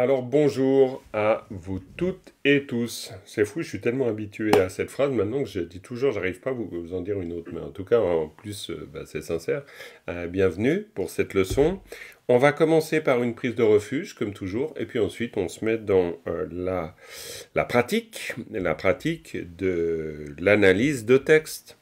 Alors bonjour à vous toutes et tous. C'est fou, je suis tellement habitué à cette phrase maintenant que je dis toujours, j'arrive pas à vous, en dire une autre, mais en tout cas, en plus, euh, bah, c'est sincère. Euh, bienvenue pour cette leçon. On va commencer par une prise de refuge, comme toujours, et puis ensuite on se met dans euh, la pratique, la pratique de l'analyse de texte.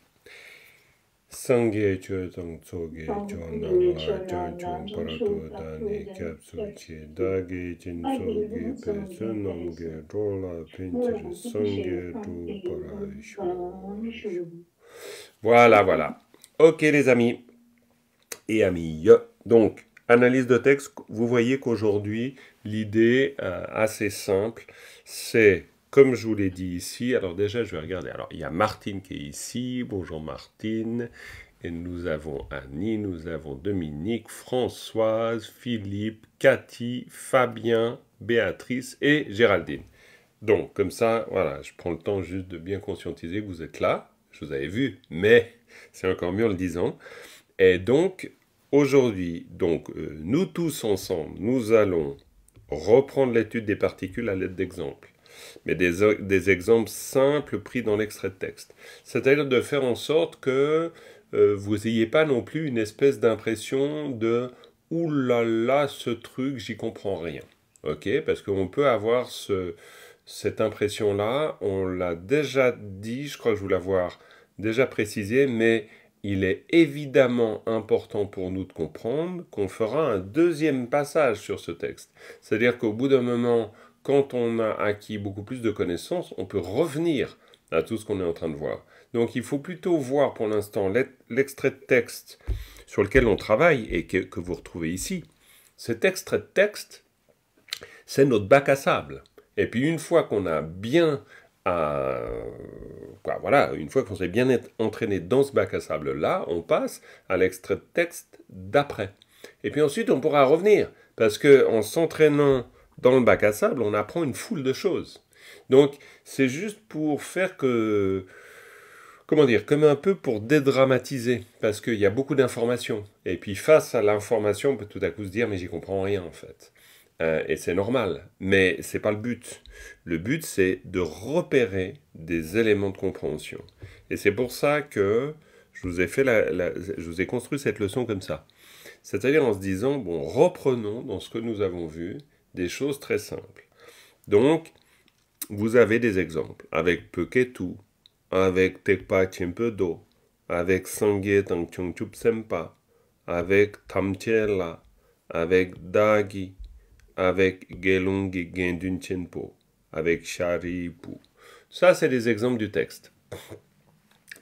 Voilà, voilà. Ok les amis et amis. Donc, analyse de texte, vous voyez qu'aujourd'hui, l'idée euh, assez simple, c'est comme je vous l'ai dit ici, alors déjà je vais regarder. Alors il y a Martine qui est ici. Bonjour Martine. Et nous avons Annie, nous avons Dominique, Françoise, Philippe, Cathy, Fabien, Béatrice et Géraldine. Donc comme ça, voilà, je prends le temps juste de bien conscientiser que vous êtes là. Je vous avais vu, mais c'est encore mieux en le disant. Et donc aujourd'hui, donc euh, nous tous ensemble, nous allons reprendre l'étude des particules à l'aide d'exemples mais des, exemples simples pris dans l'extrait de texte. C'est-à-dire de faire en sorte que euh, vous n'ayez pas non plus une espèce d'impression de « oulala, là là, ce truc, j'y comprends rien ». Ok Parce qu'on peut avoir ce, cette impression-là, on l'a déjà dit, je crois que je vous l'avoir déjà précisé, mais il est évidemment important pour nous de comprendre qu'on fera un deuxième passage sur ce texte. C'est-à-dire qu'au bout d'un moment, quand on a acquis beaucoup plus de connaissances, on peut revenir à tout ce qu'on est en train de voir. Donc il faut plutôt voir pour l'instant l'extrait de texte sur lequel on travaille et que, vous retrouvez ici. Cet extrait de texte, c'est notre bac à sable. Et puis une fois qu'on a bien euh, voilà, une fois qu'on s'est bien entraîné dans ce bac à sable là, on passe à l'extrait de texte d'après. Et puis ensuite, on pourra revenir parce que en s'entraînant dans le bac à sable, on apprend une foule de choses. Donc, c'est juste pour faire que. Comment dire Comme un peu pour dédramatiser, parce qu'il y a beaucoup d'informations. Et puis, face à l'information, on peut tout à coup se dire Mais j'y comprends rien, en fait. Euh, et c'est normal, mais c'est pas le but. Le but, c'est de repérer des éléments de compréhension. Et c'est pour ça que je vous ai fait je vous ai construit cette leçon comme ça. C'est-à-dire en se disant, bon, reprenons dans ce que nous avons vu des choses très simples. Donc, vous avez des exemples avec tout avec Tekpa do avec Sangye Tangchungchup Sempa, avec Tamchela, avec Dagi, avec Gelungi Gendun Chenpo, avec Sharipu. Ça, c'est des exemples du texte.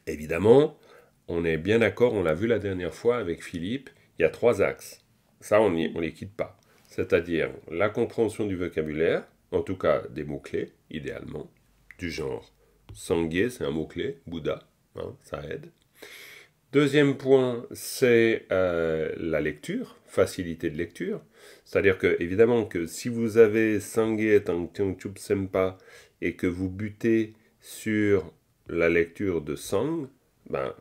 Évidemment, on est bien d'accord, on l'a vu la dernière fois avec Philippe, il y a trois axes. Ça, on ne les quitte pas c'est-à-dire la compréhension du vocabulaire, en tout cas des mots-clés, idéalement, du genre sanguier », c'est un mot-clé, Bouddha, hein, ça aide. Deuxième point, c'est euh, la lecture, facilité de lecture. C'est-à-dire que, évidemment, que si vous avez sangue Sempa et que vous butez sur la lecture de Sang, ben,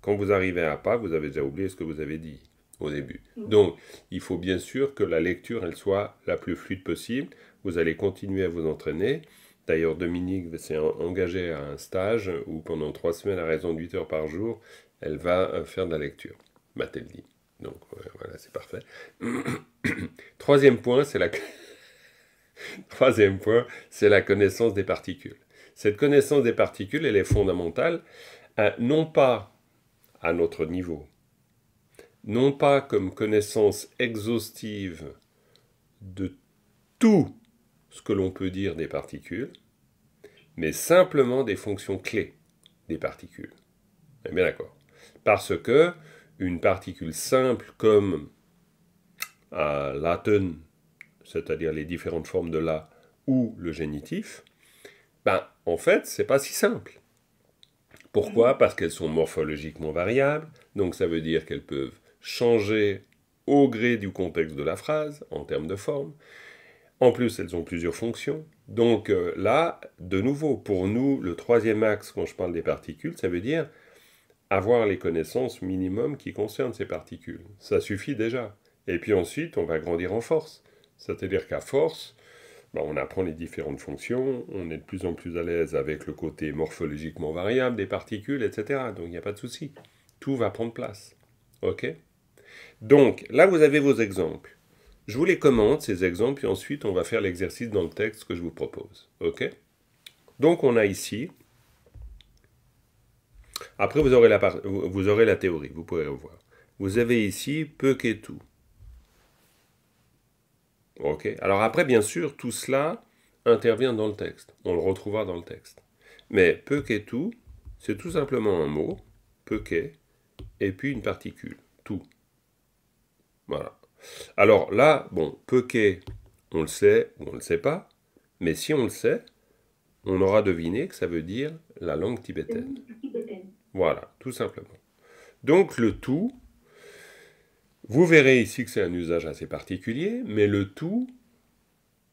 quand vous arrivez à pas, vous avez déjà oublié ce que vous avez dit au début. Mm. Donc, il faut bien sûr que la lecture, elle soit la plus fluide possible. Vous allez continuer à vous entraîner. D'ailleurs, Dominique s'est engagée à un stage où pendant trois semaines, à raison de 8 heures par jour, elle va euh, faire de la lecture, m'a-t-elle dit. Donc, voilà, c'est parfait. Troisième point, c'est la... Troisième point, c'est la connaissance des particules. Cette connaissance des particules, elle est fondamentale, euh, non pas à notre niveau, non pas comme connaissance exhaustive de tout ce que l'on peut dire des particules, mais simplement des fonctions clés des particules. bien d'accord. Parce que une particule simple comme à l'aten, c'est-à-dire les différentes formes de la ou le génitif, ben, en fait, c'est pas si simple. Pourquoi Parce qu'elles sont morphologiquement variables, donc ça veut dire qu'elles peuvent changer au gré du contexte de la phrase, en termes de forme. En plus, elles ont plusieurs fonctions. Donc euh, là, de nouveau, pour nous, le troisième axe, quand je parle des particules, ça veut dire avoir les connaissances minimums qui concernent ces particules. Ça suffit déjà. Et puis ensuite, on va grandir en force. C'est-à-dire qu'à force, ben, on apprend les différentes fonctions, on est de plus en plus à l'aise avec le côté morphologiquement variable des particules, etc. Donc il n'y a pas de souci. Tout va prendre place. OK donc, là, vous avez vos exemples. Je vous les commente, ces exemples, et ensuite, on va faire l'exercice dans le texte que je vous propose. OK Donc, on a ici... Après, vous aurez la, vous aurez la théorie, vous pourrez revoir. Vous avez ici peu qu'est tout. OK Alors après, bien sûr, tout cela intervient dans le texte. On le retrouvera dans le texte. Mais peu qu'est tout, c'est tout simplement un mot, peu qu'est, et puis une particule, tout. Voilà. Alors là, bon, Pequet, on le sait ou on ne le sait pas, mais si on le sait, on aura deviné que ça veut dire la langue tibétaine. Voilà, tout simplement. Donc le tout, vous verrez ici que c'est un usage assez particulier, mais le tout,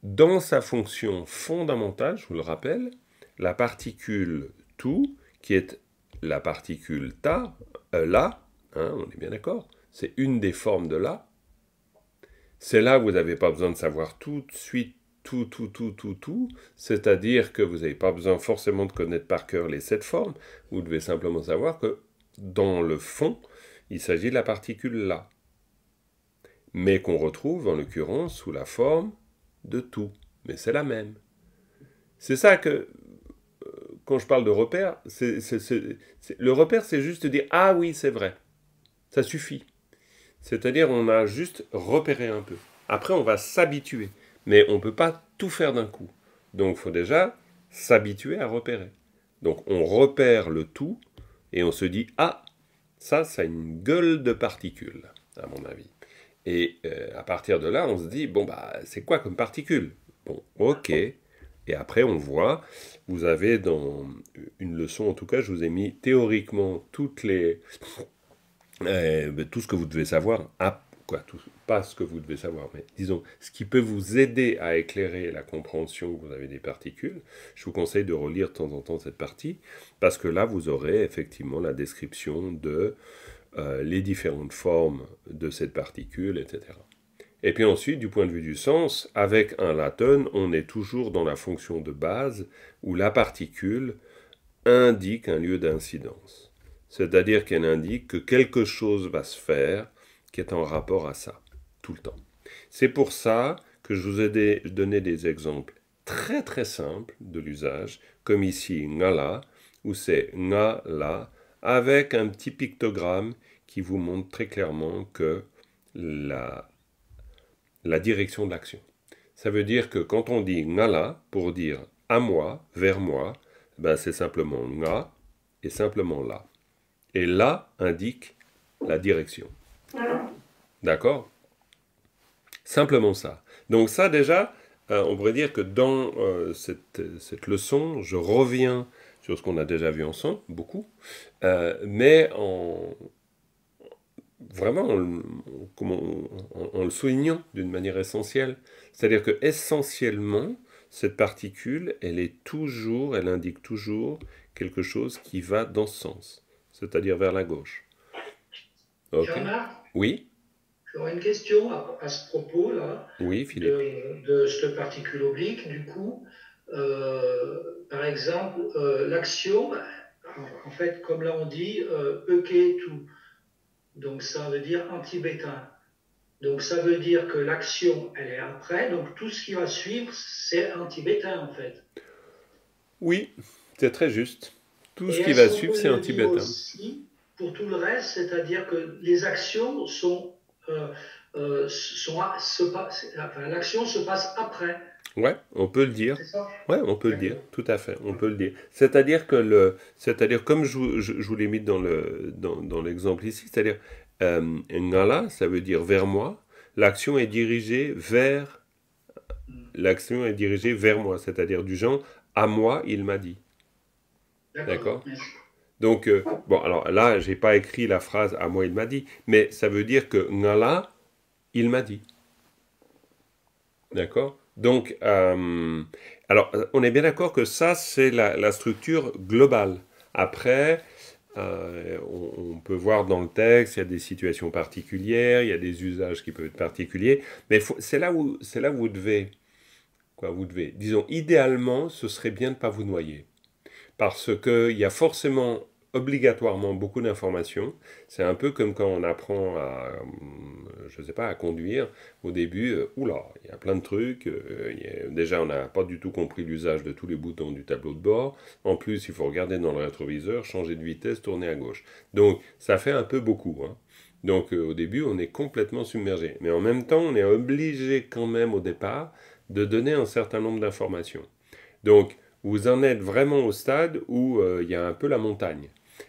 dans sa fonction fondamentale, je vous le rappelle, la particule tout, qui est la particule ta, là euh, la, hein, on est bien d'accord, c'est une des formes de la, c'est là vous n'avez pas besoin de savoir tout de suite tout, tout, tout, tout, tout, c'est-à-dire que vous n'avez pas besoin forcément de connaître par cœur les sept formes, vous devez simplement savoir que dans le fond, il s'agit de la particule là, mais qu'on retrouve en l'occurrence sous la forme de tout, mais c'est la même. C'est ça que, euh, quand je parle de repère, le repère c'est juste dire ah oui c'est vrai, ça suffit. C'est-à-dire on a juste repéré un peu. Après, on va s'habituer. Mais on ne peut pas tout faire d'un coup. Donc il faut déjà s'habituer à repérer. Donc on repère le tout et on se dit Ah, ça, ça a une gueule de particules, à mon avis. Et euh, à partir de là, on se dit Bon, bah, c'est quoi comme particule Bon, ok. Et après, on voit, vous avez dans euh, une leçon, en tout cas, je vous ai mis théoriquement toutes les, euh, tout ce que vous devez savoir, ah, pas ce que vous devez savoir, mais disons, ce qui peut vous aider à éclairer la compréhension que vous avez des particules, je vous conseille de relire de temps en temps cette partie, parce que là, vous aurez effectivement la description de euh, les différentes formes de cette particule, etc. Et puis ensuite, du point de vue du sens, avec un Latin, on est toujours dans la fonction de base où la particule indique un lieu d'incidence. C'est-à-dire qu'elle indique que quelque chose va se faire qui est en rapport à ça, tout le temps. C'est pour ça que je vous ai donné des exemples très très simples de l'usage, comme ici ngala, où c'est ngala, avec un petit pictogramme qui vous montre très clairement que la, direction de l'action. Ça veut dire que quand on dit nala pour dire à moi, vers moi, ben c'est simplement nga et simplement là et là indique la direction. D'accord Simplement ça. Donc ça déjà, euh, on pourrait dire que dans euh, cette, leçon, je reviens sur ce qu'on a déjà vu ensemble, beaucoup, euh, mais en, vraiment en, le soulignant d'une manière essentielle. C'est-à-dire que essentiellement, cette particule, elle est toujours, elle indique toujours quelque chose qui va dans ce sens c'est-à-dire vers la gauche. Jean-Marc Oui. J'aurais une question à, ce propos-là. Oui, De, cette particule oblique, du coup, euh, par exemple, euh, l'action, en fait, comme là on dit, euh, e tout. Donc ça veut dire anti-bétain. Donc ça veut dire que l'action, elle est après, donc tout ce qui va suivre, c'est anti-bétain en fait. Oui, c'est très juste. Tout ce qui va suivre, c'est en tibétain. Pour tout le reste, c'est-à-dire que les actions sont. Euh, euh, se passent l'action se passe après. Ouais, on peut le dire. Ça ouais, on peut le dire, tout à fait, on peut le dire. C'est-à-dire que le, c'est-à-dire comme je, je, vous l'ai mis dans le dans, dans l'exemple ici, c'est-à-dire euh, ngala, ça veut dire vers moi. L'action est dirigée vers l'action est dirigée vers moi, c'est-à-dire du genre à moi il m'a dit. D'accord Donc, euh, bon, alors là, je n'ai pas écrit la phrase à moi, il m'a dit, mais ça veut dire que là, il m'a dit. D'accord Donc, euh, alors, on est bien d'accord que ça, c'est la, structure globale. Après, euh, on, peut voir dans le texte, il y a des situations particulières, il y a des usages qui peuvent être particuliers, mais c'est là où c'est là où vous devez quoi vous devez. Disons idéalement, ce serait bien de ne pas vous noyer parce qu'il y a forcément obligatoirement beaucoup d'informations. C'est un peu comme quand on apprend à, euh, je sais pas, à conduire. Au début, euh, oula, il y a plein de trucs. Euh, déjà, on n'a pas du tout compris l'usage de tous les boutons du tableau de bord. En plus, il faut regarder dans le rétroviseur, changer de vitesse, tourner à gauche. Donc, ça fait un peu beaucoup. Hein. Donc, au début, on est complètement submergé. Mais en même temps, on est obligé quand même au départ de donner un certain nombre d'informations. Donc, vous en êtes vraiment au stade où euh, il y a un peu la montagne.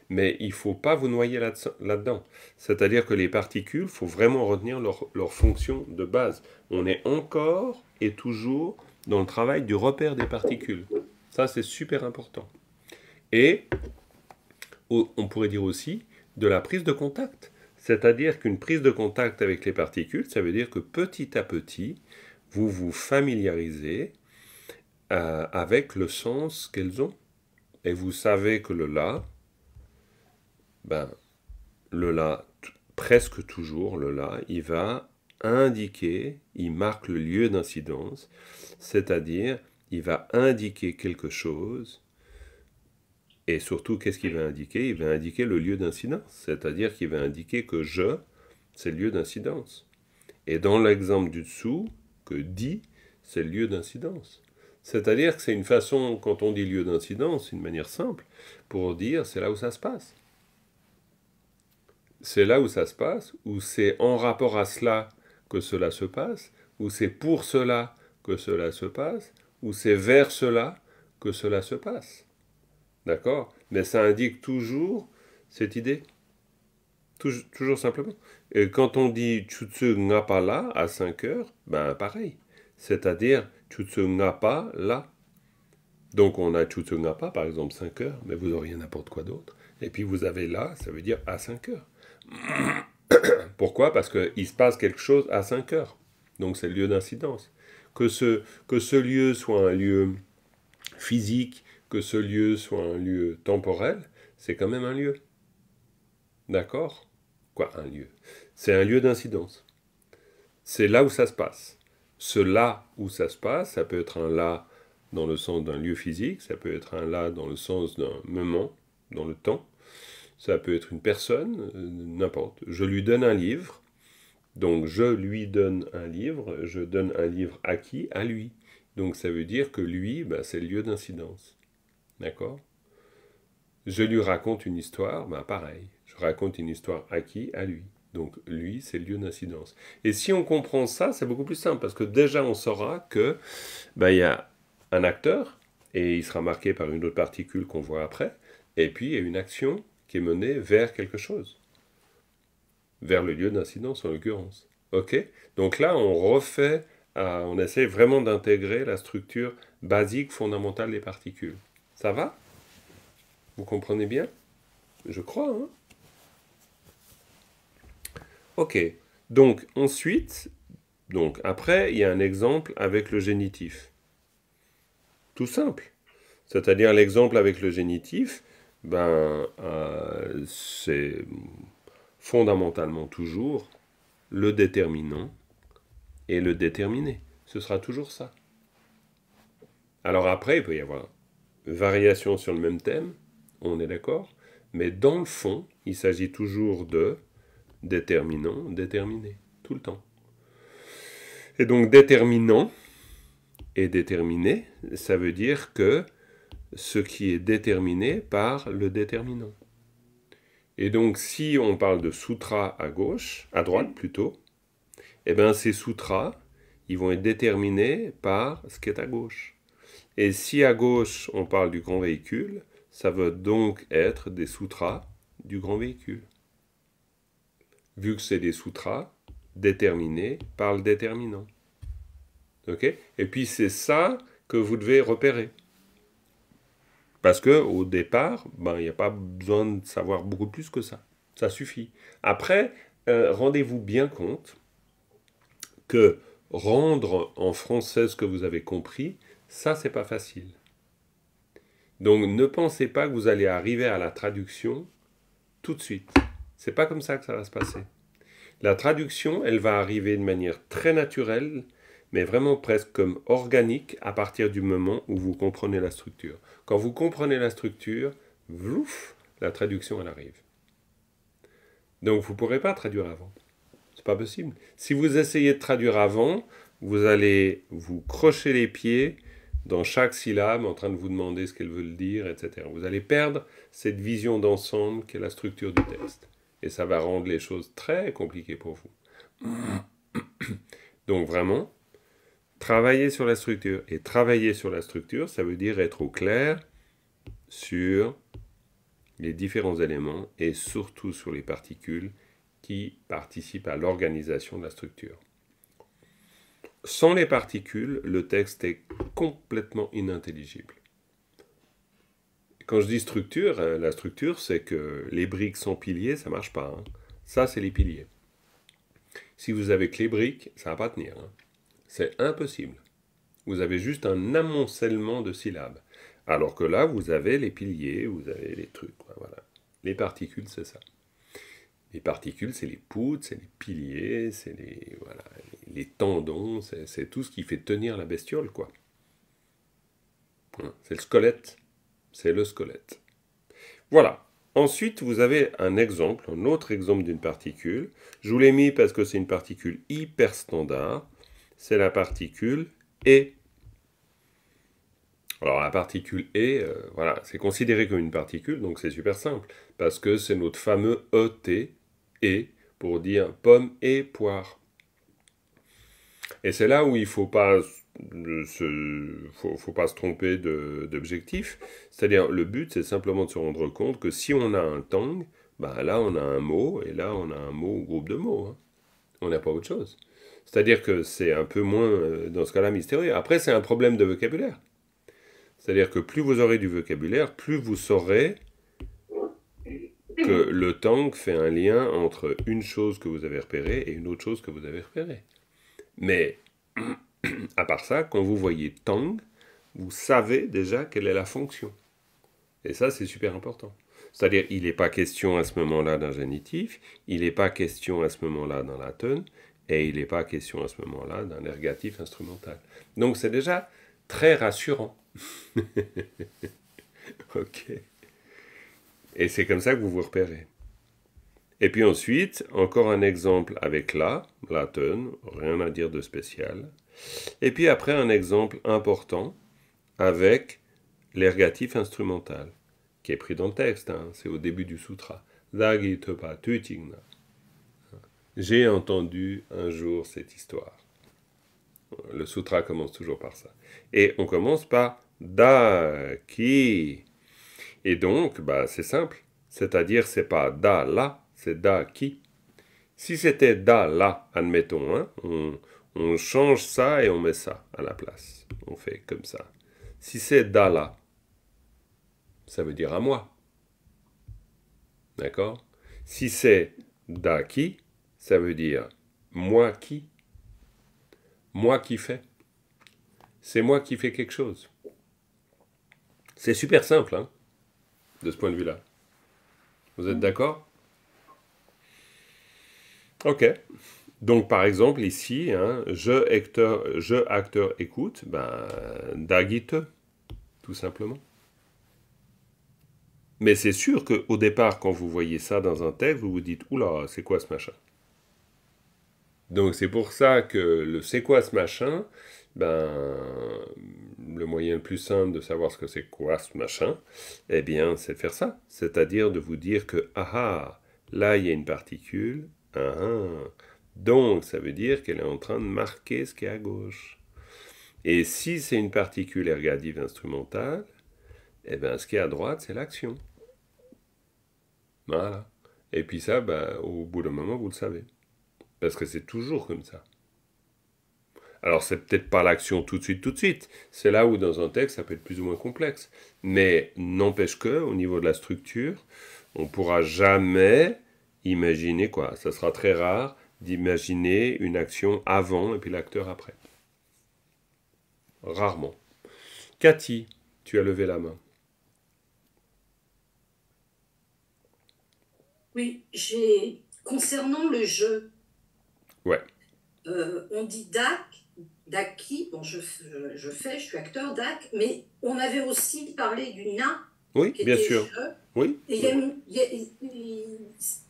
Mais il ne faut pas vous noyer là-dedans. C'est-à-dire que les particules, faut vraiment retenir leur, leur fonction de base. On est encore et toujours dans le travail du repère des particules. Ça, c'est super important. Et on pourrait dire aussi de la prise de contact. C'est-à-dire qu'une prise de contact avec les particules, ça veut dire que petit à petit, vous vous familiarisez euh, avec le sens qu'elles ont. Et vous savez que le là, ben, le là presque toujours le là, il va indiquer, il marque le lieu d'incidence, c'est-à-dire il va indiquer quelque chose. Et surtout, qu'est-ce qu'il va indiquer Il va indiquer le lieu d'incidence, c'est-à-dire qu'il va indiquer que je, c'est le lieu d'incidence. Et dans l'exemple du dessous, que dit, c'est le lieu d'incidence. C'est-à-dire que c'est une façon, quand on dit lieu d'incidence, une manière simple pour dire c'est là où ça se passe. C'est là où ça se passe, ou c'est en rapport à cela que cela se passe, ou c'est pour cela que cela se passe, ou c'est vers cela que cela se passe. D'accord Mais ça indique toujours cette idée. Toujours, simplement. Et quand on dit Chutsu là à 5 heures, ben pareil. C'est-à-dire, pas là. Donc on a pas, par exemple, 5 heures, mais vous auriez n'importe quoi d'autre. Et puis vous avez là, ça veut dire à 5 heures. Pourquoi Parce qu'il se passe quelque chose à 5 heures. Donc c'est le lieu d'incidence. Que ce, que ce lieu soit un lieu physique, que ce lieu soit un lieu temporel, c'est quand même un lieu. D'accord Quoi, un lieu C'est un lieu d'incidence. C'est là où ça se passe ce là où ça se passe, ça peut être un là dans le sens d'un lieu physique, ça peut être un là dans le sens d'un moment, dans le temps, ça peut être une personne, euh, n'importe. Je lui donne un livre, donc je lui donne un livre, je donne un livre à qui À lui. Donc ça veut dire que lui, bah, c'est le lieu d'incidence. D'accord Je lui raconte une histoire, bah, pareil. Je raconte une histoire à qui À lui. Donc lui, c'est le lieu d'incidence. Et si on comprend ça, c'est beaucoup plus simple, parce que déjà on saura que ben, il y a un acteur, et il sera marqué par une autre particule qu'on voit après, et puis il y a une action qui est menée vers quelque chose, vers le lieu d'incidence en l'occurrence. Ok Donc là, on refait, euh, on essaie vraiment d'intégrer la structure basique, fondamentale des particules. Ça va Vous comprenez bien Je crois, hein Ok. Donc ensuite, donc après, il y a un exemple avec le génitif. Tout simple. C'est-à-dire l'exemple avec le génitif, ben, euh, c'est fondamentalement toujours le déterminant et le déterminé. Ce sera toujours ça. Alors après, il peut y avoir variation sur le même thème, on est d'accord, mais dans le fond, il s'agit toujours de déterminant, déterminé, tout le temps. Et donc déterminant et déterminé, ça veut dire que ce qui est déterminé par le déterminant. Et donc si on parle de sutras à gauche, à droite plutôt, eh bien ces sutras, ils vont être déterminés par ce qui est à gauche. Et si à gauche on parle du grand véhicule, ça veut donc être des sutras du grand véhicule vu que c'est des sutras déterminés par le déterminant. Okay Et puis c'est ça que vous devez repérer. Parce que au départ, il ben, n'y a pas besoin de savoir beaucoup plus que ça. Ça suffit. Après, euh, rendez-vous bien compte que rendre en français ce que vous avez compris, ça c'est pas facile. Donc ne pensez pas que vous allez arriver à la traduction tout de suite. C'est pas comme ça que ça va se passer. La traduction, elle va arriver de manière très naturelle, mais vraiment presque comme organique à partir du moment où vous comprenez la structure. Quand vous comprenez la structure, la traduction, elle arrive. Donc vous ne pourrez pas traduire avant. C'est pas possible. Si vous essayez de traduire avant, vous allez vous crocher les pieds dans chaque syllabe en train de vous demander ce qu'elle veut dire, etc. Vous allez perdre cette vision d'ensemble qu'est la structure du texte. Et ça va rendre les choses très compliquées pour vous. Donc vraiment, travailler sur la structure. Et travailler sur la structure, ça veut dire être au clair sur les différents éléments et surtout sur les particules qui participent à l'organisation de la structure. Sans les particules, le texte est complètement inintelligible. Quand je dis structure, euh, la structure, c'est que les briques sans piliers, ça ne marche pas. Hein. Ça, c'est les piliers. Si vous avez que les briques, ça ne va pas tenir. Hein. C'est impossible. Vous avez juste un amoncellement de syllabes. Alors que là, vous avez les piliers, vous avez les trucs. voilà. Les particules, c'est ça. Les particules, c'est les poutres, c'est les piliers, c'est les, les tendons, c'est tout ce qui fait tenir la bestiole, quoi. Hein, c'est le squelette c'est le squelette. Voilà. Ensuite, vous avez un exemple, un autre exemple d'une particule. Je vous l'ai mis parce que c'est une particule hyper standard. C'est la particule E. Alors la particule E, euh, voilà, c'est considéré comme une particule, donc c'est super simple, parce que c'est notre fameux ET, E, pour dire pomme et poire. Et c'est là où il ne faut pas il faut, faut pas se tromper d'objectif. C'est-à-dire, le but, c'est simplement de se rendre compte que si on a un tang, bah là, on a un mot, et là, on a un mot ou groupe de mots. Hein. On n'a pas autre chose. C'est-à-dire que c'est un peu moins, euh, dans ce cas-là, mystérieux. Après, c'est un problème de vocabulaire. C'est-à-dire que plus vous aurez du vocabulaire, plus vous saurez que le tang fait un lien entre une chose que vous avez repérée et une autre chose que vous avez repérée. Mais à part ça, quand vous voyez tang, vous savez déjà quelle est la fonction. Et ça, c'est super important. C'est-à-dire, il n'est pas question à ce moment-là d'un génitif, il n'est pas question à ce moment-là d'un latin, et il n'est pas question à ce moment-là d'un ergatif instrumental. Donc c'est déjà très rassurant. ok. Et c'est comme ça que vous vous repérez. Et puis ensuite, encore un exemple avec la, la tonne, rien à dire de spécial. Et puis après, un exemple important avec l'ergatif instrumental, qui est pris dans le texte, hein, c'est au début du sutra. J'ai entendu un jour cette histoire. Le sutra commence toujours par ça. Et on commence par da ki. Et donc, bah, c'est simple. C'est-à-dire, c'est pas da la, c'est da ki Si c'était da la, admettons, hein, on, on change ça et on met ça à la place. On fait comme ça. Si c'est Dala, ça veut dire à moi. D'accord Si c'est Da ça veut dire moi qui. Moi qui fais. C'est moi qui fais quelque chose. C'est super simple, hein, de ce point de vue-là. Vous êtes d'accord Ok. Donc, par exemple, ici, hein, je, acteur, je acteur écoute, ben, dagite, tout simplement. Mais c'est sûr qu'au départ, quand vous voyez ça dans un texte, vous vous dites Oula, c'est quoi ce machin Donc, c'est pour ça que le c'est quoi ce machin ben, le moyen le plus simple de savoir ce que c'est quoi ce machin, eh bien, c'est de faire ça. C'est-à-dire de vous dire que, ah ah, là, il y a une particule, ah, ah donc, ça veut dire qu'elle est en train de marquer ce qui est à gauche. Et si c'est une particule ergative instrumentale, eh bien, ce qui est à droite, c'est l'action. Voilà. Et puis ça, ben, au bout d'un moment, vous le savez. Parce que c'est toujours comme ça. Alors, c'est peut-être pas l'action tout de suite, tout de suite. C'est là où, dans un texte, ça peut être plus ou moins complexe. Mais n'empêche que, au niveau de la structure, on ne pourra jamais imaginer quoi. Ça sera très rare d'imaginer une action avant et puis l'acteur après. Rarement. Cathy, tu as levé la main. Oui, j'ai concernant le jeu. Ouais. Euh, on dit DAC, qui bon, je, fais, je suis acteur DAC, mais on avait aussi parlé du NA. Oui, bien sûr. oui.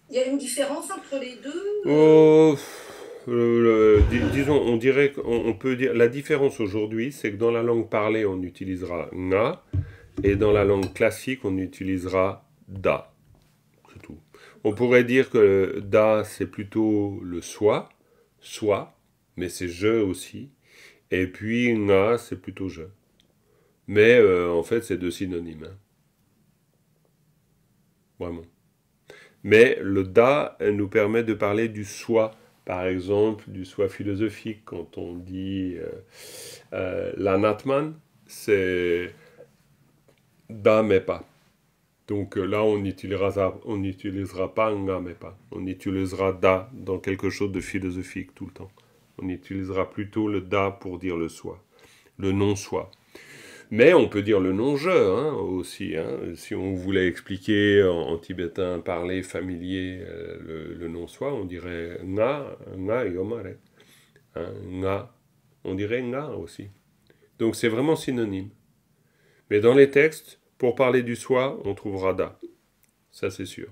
Il y a une différence entre les deux euh oh, Disons, on dirait qu'on peut dire. La différence aujourd'hui, c'est que dans la langue parlée, on utilisera na, et dans la langue classique, on utilisera da. C'est tout. On pourrait dire que da, c'est plutôt le soi, soi, mais c'est je aussi. Et puis na, c'est plutôt je. Mais euh, en fait, c'est deux synonymes. Hein. Vraiment. Mais le da nous permet de parler du soi, par exemple, du soi philosophique. Quand on dit la euh, natman, euh, l'anatman, c'est da mais pas. Donc euh, là, on n'utilisera on pas nga mais pas. On utilisera da dans quelque chose de philosophique tout le temps. On utilisera plutôt le da pour dire le soi, le non-soi mais on peut dire le non je hein, » aussi. Hein. si on voulait expliquer en, tibétain parler familier euh, le, nom « non-soi, on dirait na, na yomare. Hein, na, on dirait na aussi. Donc c'est vraiment synonyme. Mais dans les textes, pour parler du soi, on trouvera da. Ça c'est sûr.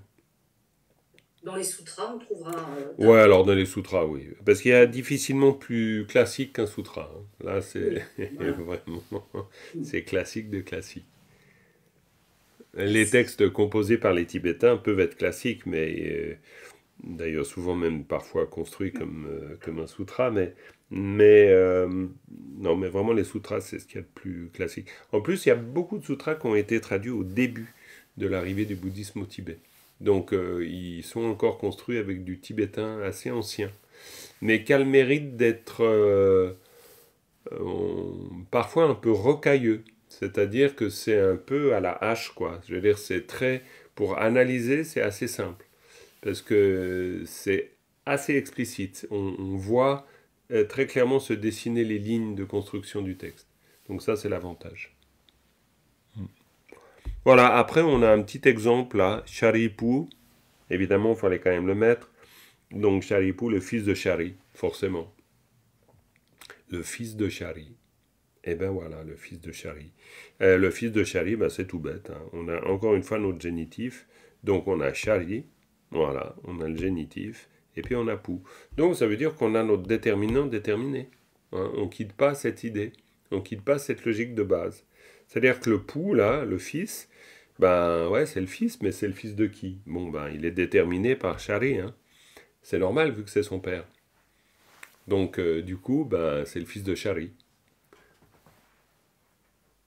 Dans les sutras, on trouvera. Euh, ouais, alors dans les sutras, oui. Parce qu'il y a difficilement plus classique qu'un sutra. Hein. Là, c'est vraiment. C'est classique de classique. Les textes composés par les Tibétains peuvent être classiques, mais euh, d'ailleurs souvent même parfois construits comme, euh, comme un sutra, mais, mais non, mais vraiment les sutras, c'est ce qu'il y a de plus classique. En plus, il y a beaucoup de sutras qui ont été traduits au début de l'arrivée du bouddhisme au Tibet. Donc euh, ils sont encore construits avec du tibétain assez ancien, mais qui mérite d'être euh, euh, parfois un peu rocailleux. C'est-à-dire que c'est un peu à la hache, quoi. Je veux dire, c'est très... Pour analyser, c'est assez simple. Parce que c'est assez explicite. on voit très clairement se dessiner les lignes de construction du texte. Donc ça, c'est l'avantage. Voilà, après on a un petit exemple là, pou. évidemment il fallait quand même le mettre. Donc pou le fils de Shari, forcément. Le fils de Shari. Et eh ben voilà, le fils de Shari. Euh, le fils de Shari, ben, c'est tout bête. Hein. On a encore une fois notre génitif. Donc on a Shari, voilà, on a le génitif, et puis on a Pou. Donc ça veut dire qu'on a notre déterminant déterminé. Hein. On ne quitte pas cette idée, on ne quitte pas cette logique de base. C'est-à-dire que le Pou, là, le fils, ben ouais, c'est le fils, mais c'est le fils de qui Bon, ben il est déterminé par Chari, hein. C'est normal vu que c'est son père. Donc euh, du coup, ben c'est le fils de Chari.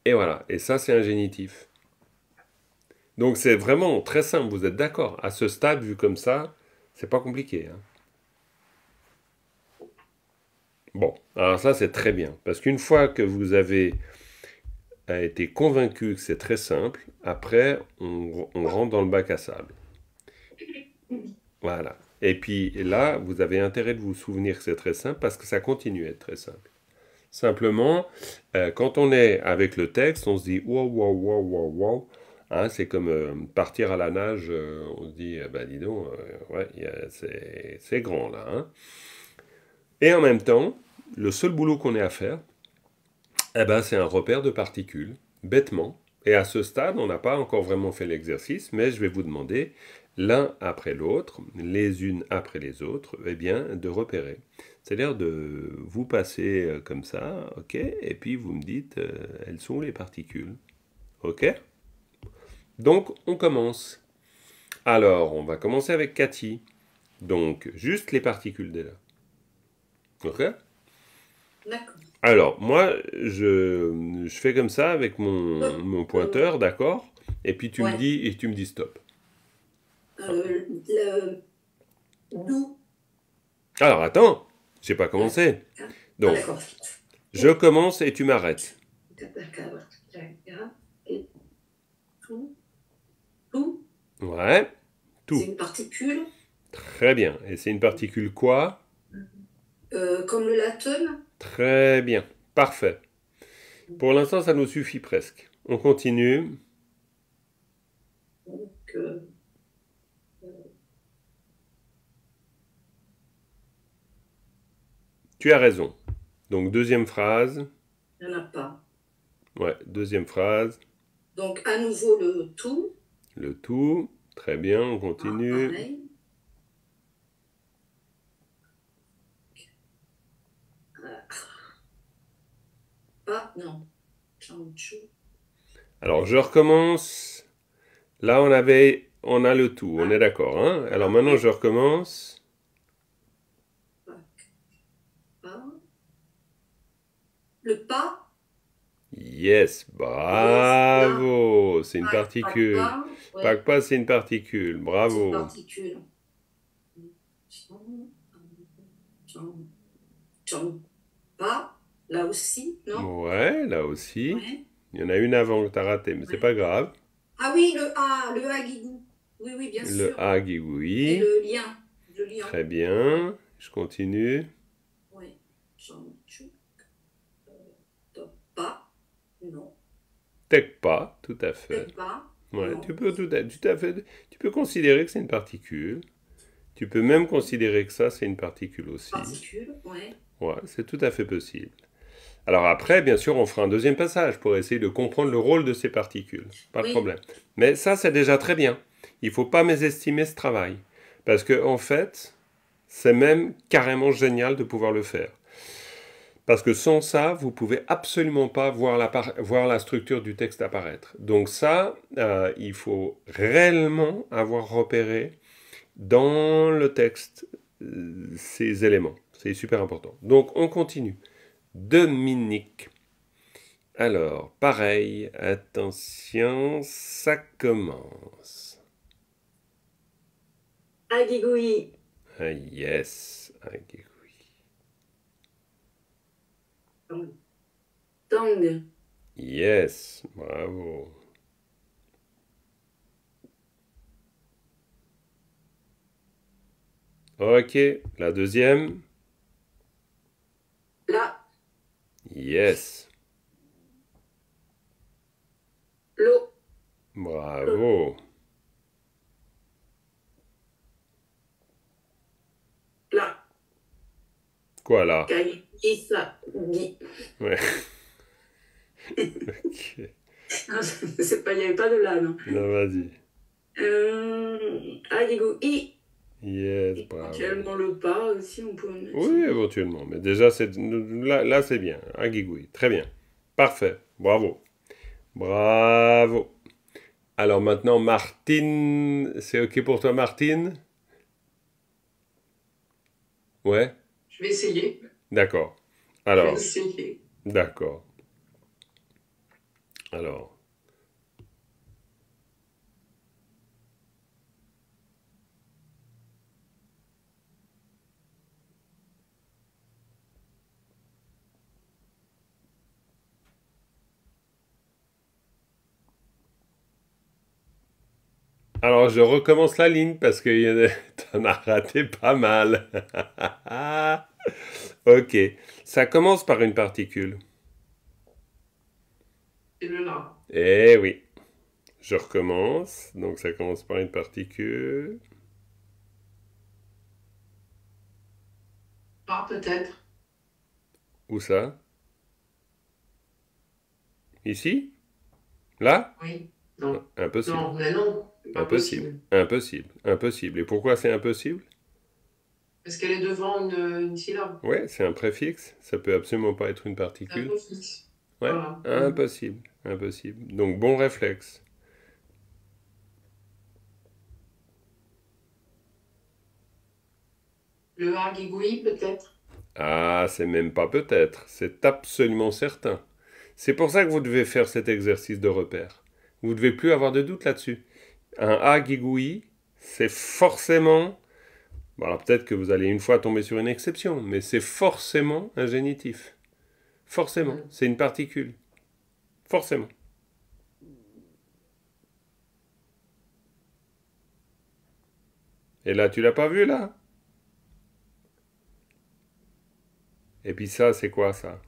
Et voilà, et ça c'est un génitif. Donc c'est vraiment très simple, vous êtes d'accord À ce stade, vu comme ça, c'est pas compliqué. Hein. Bon, alors ça c'est très bien, parce qu'une fois que vous avez a été convaincu que c'est très simple. Après, on, rentre dans le bac à sable. Voilà. Et puis là, vous avez intérêt de vous souvenir que c'est très simple parce que ça continue à être très simple. Simplement, euh, quand on est avec le texte, on se dit wow, wow, wow, wow, wow. Hein, c'est comme euh, partir à la nage, euh, on se dit, eh ben dis donc, ouais, c'est grand là. Hein. Et en même temps, le seul boulot qu'on ait à faire, eh ben, c'est un repère de particules, bêtement. Et à ce stade, on n'a pas encore vraiment fait l'exercice, mais je vais vous demander, l'un après l'autre, les unes après les autres, eh bien, de repérer. C'est-à-dire de vous passer euh, comme ça, ok, et puis vous me dites, euh, elles sont les particules Ok Donc, on commence. Alors, on va commencer avec Cathy. Donc, juste les particules dès là. Ok D'accord. Alors, moi, je, fais comme ça avec mon, pointeur, d'accord Et puis tu me dis et tu me dis stop. Euh, Alors, attends, j'ai pas commencé. Ah, ah, Donc, je commence et tu m'arrêtes. Ouais, tout. C'est une particule Très bien. Et c'est une particule quoi euh, Comme le latin Très bien. Parfait. Pour l'instant, ça nous suffit presque. On continue. Euh, euh, tu as raison. Donc, deuxième phrase. Il n'y en a pas. Ouais, deuxième phrase. Donc, à nouveau le tout. Le tout. Très bien, on continue. Ah, non, Alors je recommence. Là on avait, on a le tout, on ah. est d'accord. Hein. Alors maintenant je recommence. Le pas. Yes, bravo. C'est une particule. pas pas, c'est une particule. Bravo. Pas. Là aussi, non Ouais, là aussi. Il y en a une avant que tu as ratée, mais ce c'est pas grave. Ah oui, le A, le A Guigou. Oui, oui, bien sûr. Le A Guigou, oui. Et le lien, le lien. Très bien, je continue. Oui, Changchuk. Euh, pas, non. Tekpa, tout à fait. Tekpa. Ouais, tu peux tout à, tout fait. Tu peux considérer que c'est une particule. Tu peux même considérer que ça, c'est une particule aussi. Particule, ouais. Ouais, c'est tout à fait possible. Alors après, bien sûr, on fera un deuxième passage pour essayer de comprendre le rôle de ces particules. Pas de problème. Mais ça, c'est déjà très bien. Il ne faut pas mésestimer ce travail. Parce que, en fait, c'est même carrément génial de pouvoir le faire. Parce que sans ça, vous pouvez absolument pas voir la, structure du texte apparaître. Donc ça, euh, il faut réellement avoir repéré dans le texte euh, ces éléments. C'est super important. Donc on continue. Dominique. Alors, pareil, attention, ça commence. Agigoui. Ah, yes, Agigoui. Tang. Yes, bravo. Ok, la deuxième. La Yes. L'eau. Bravo. La. Quoi là Ouais. ok. Non, c'est pas, il n'y avait pas de là, non. Non, vas-y. Euh, ah, I. Yes, bravo. le pas on peut Oui, éventuellement. Mais déjà, c'est là, là c'est bien. Un Très bien. Parfait. Bravo. Bravo. Alors maintenant, Martine. C'est OK pour toi, Martine Ouais Je vais essayer. D'accord. Alors. Je vais essayer. D'accord. Alors. Alors, je recommence la ligne parce que en as raté pas mal. ok. Ça commence par une particule. Et le là. Eh oui. Je recommence. Donc, ça commence par une particule. Ah, peut-être. Où ça Ici Là Oui. Non. Un peu Non, mais non. Impossible. impossible. Impossible. Et pourquoi c'est impossible Parce qu'elle est devant une, syllabe. Ouais, c'est un préfixe. Ça peut absolument pas être une particule. Un Ouais, impossible. Impossible. Donc, bon réflexe. Le argigoui peut-être Ah, c'est même pas peut-être, c'est absolument certain. C'est pour ça que vous devez faire cet exercice de repère. Vous ne devez plus avoir de doute là-dessus un A c'est forcément. Voilà, peut-être que vous allez une fois tomber sur une exception, mais c'est forcément un génitif. Forcément, mm. c'est une particule. Forcément. Et là, tu l'as pas vu là Et puis ça, c'est quoi ça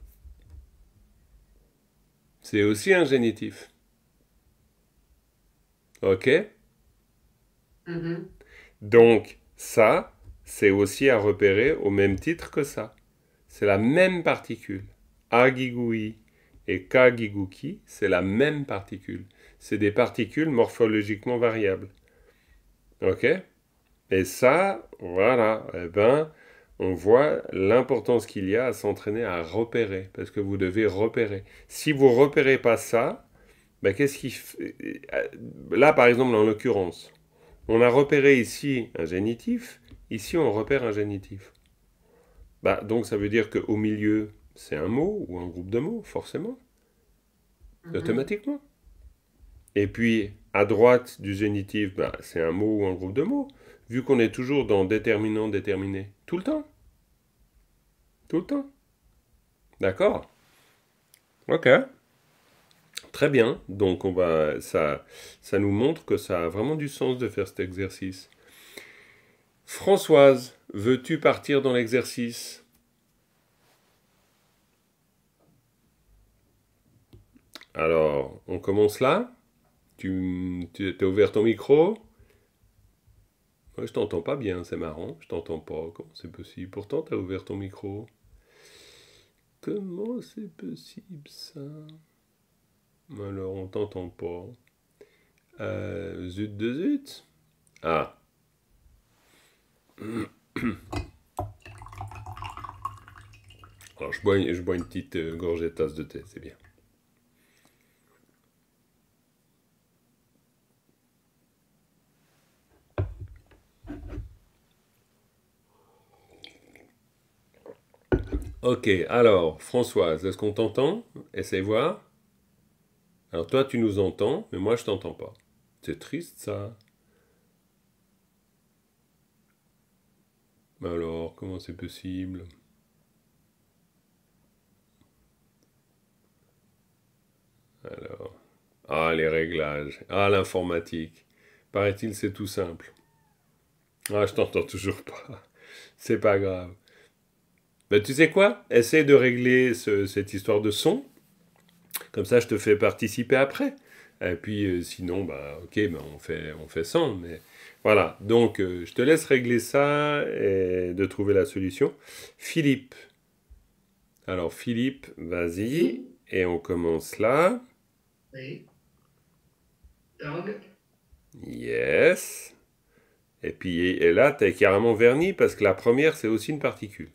C'est aussi un génitif. OK Mm-hmm. Donc ça, c'est aussi à repérer au même titre que ça. C'est la même particule. Agigui et kagiguki, c'est la même particule. C'est des particules morphologiquement variables. OK Et ça, voilà, eh ben, on voit l'importance qu'il y a à s'entraîner à repérer, parce que vous devez repérer. Si vous repérez pas ça, ben qu'est-ce qui... Euh, euh, là, par exemple, en l'occurrence, on a repéré ici un génitif, ici on repère un génitif. Bah, donc ça veut dire qu'au milieu, c'est un mot ou un groupe de mots, forcément, mhm. automatiquement. Et puis, à droite du génitif, bah, c'est un mot ou un groupe de mots, vu qu'on est toujours dans déterminant, déterminé, tout le temps. Tout le temps. D'accord Ok. Très bien. Donc on va, ça, ça nous montre que ça a vraiment du sens de faire cet exercice. Françoise, veux-tu partir dans l'exercice Alors, on commence là Tu, as ouvert ton micro Moi, je t'entends pas bien, c'est marrant. Je t'entends pas. Comment c'est possible Pourtant, tu as ouvert ton micro. Comment c'est possible ça alors, on t'entend pas. Euh, zut de zut. Ah. Alors, je bois, je bois une petite euh, gorgée de tasse de thé, c'est bien. Ok, alors, Françoise, est-ce qu'on t'entend Essaye voir. Alors toi, tu nous entends, mais moi, je t'entends pas. C'est triste, ça. Alors, comment c'est possible Alors. Ah, les réglages. Ah, l'informatique. Paraît-il, c'est tout simple. Ah, je t'entends toujours pas. C'est pas grave. Mais ben, tu sais quoi Essaye de régler cette histoire de son comme ça, je te fais participer après. Et puis, euh, sinon, bah, ok, bah, on, fait, on fait Mais voilà. Donc, euh, je te laisse régler ça et de trouver la solution. Philippe. Alors, Philippe, vas-y. Et on commence là. Oui. Dog. Yes. Et puis et là, tu es carrément verni parce que la première, c'est aussi une particule.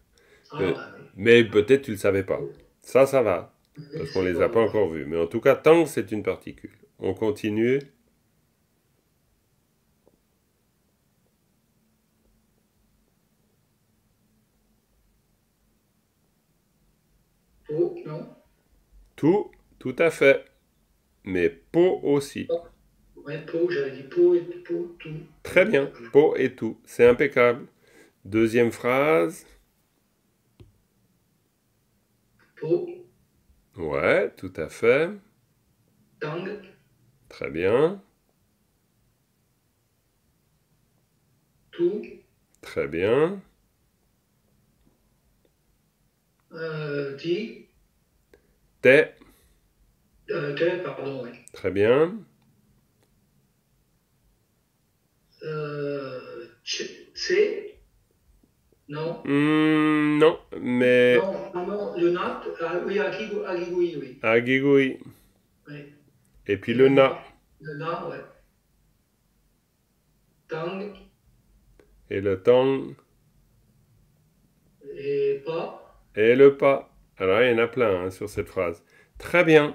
Ah, euh, bah mais peut-être tu ne le savais pas. Ça, ça va. Parce qu'on ne les a pas encore vus. Mais en tout cas, tant que c'est une particule. On continue. Tout, non Tout, tout à fait. Mais peau aussi. Oh. Ouais, peau, j'avais dit peau et peau, tout. Très bien, peau et tout. C'est impeccable. Deuxième phrase. Peau. Ouais, tout à fait. Tang. Très bien. Tout. Très bien. Euh, T. T. Euh, pardon, oui. Très bien. Euh, non. Hmm, non, mais. Non, non, le NAT, ah, oui, agigoui, oui. Agigoui. Oui. Et puis le Na. Le Na, ouais. Tang. Et le Tang. Et pas. Et le pas. Alors, il y en a plein hein, sur cette phrase. Très bien,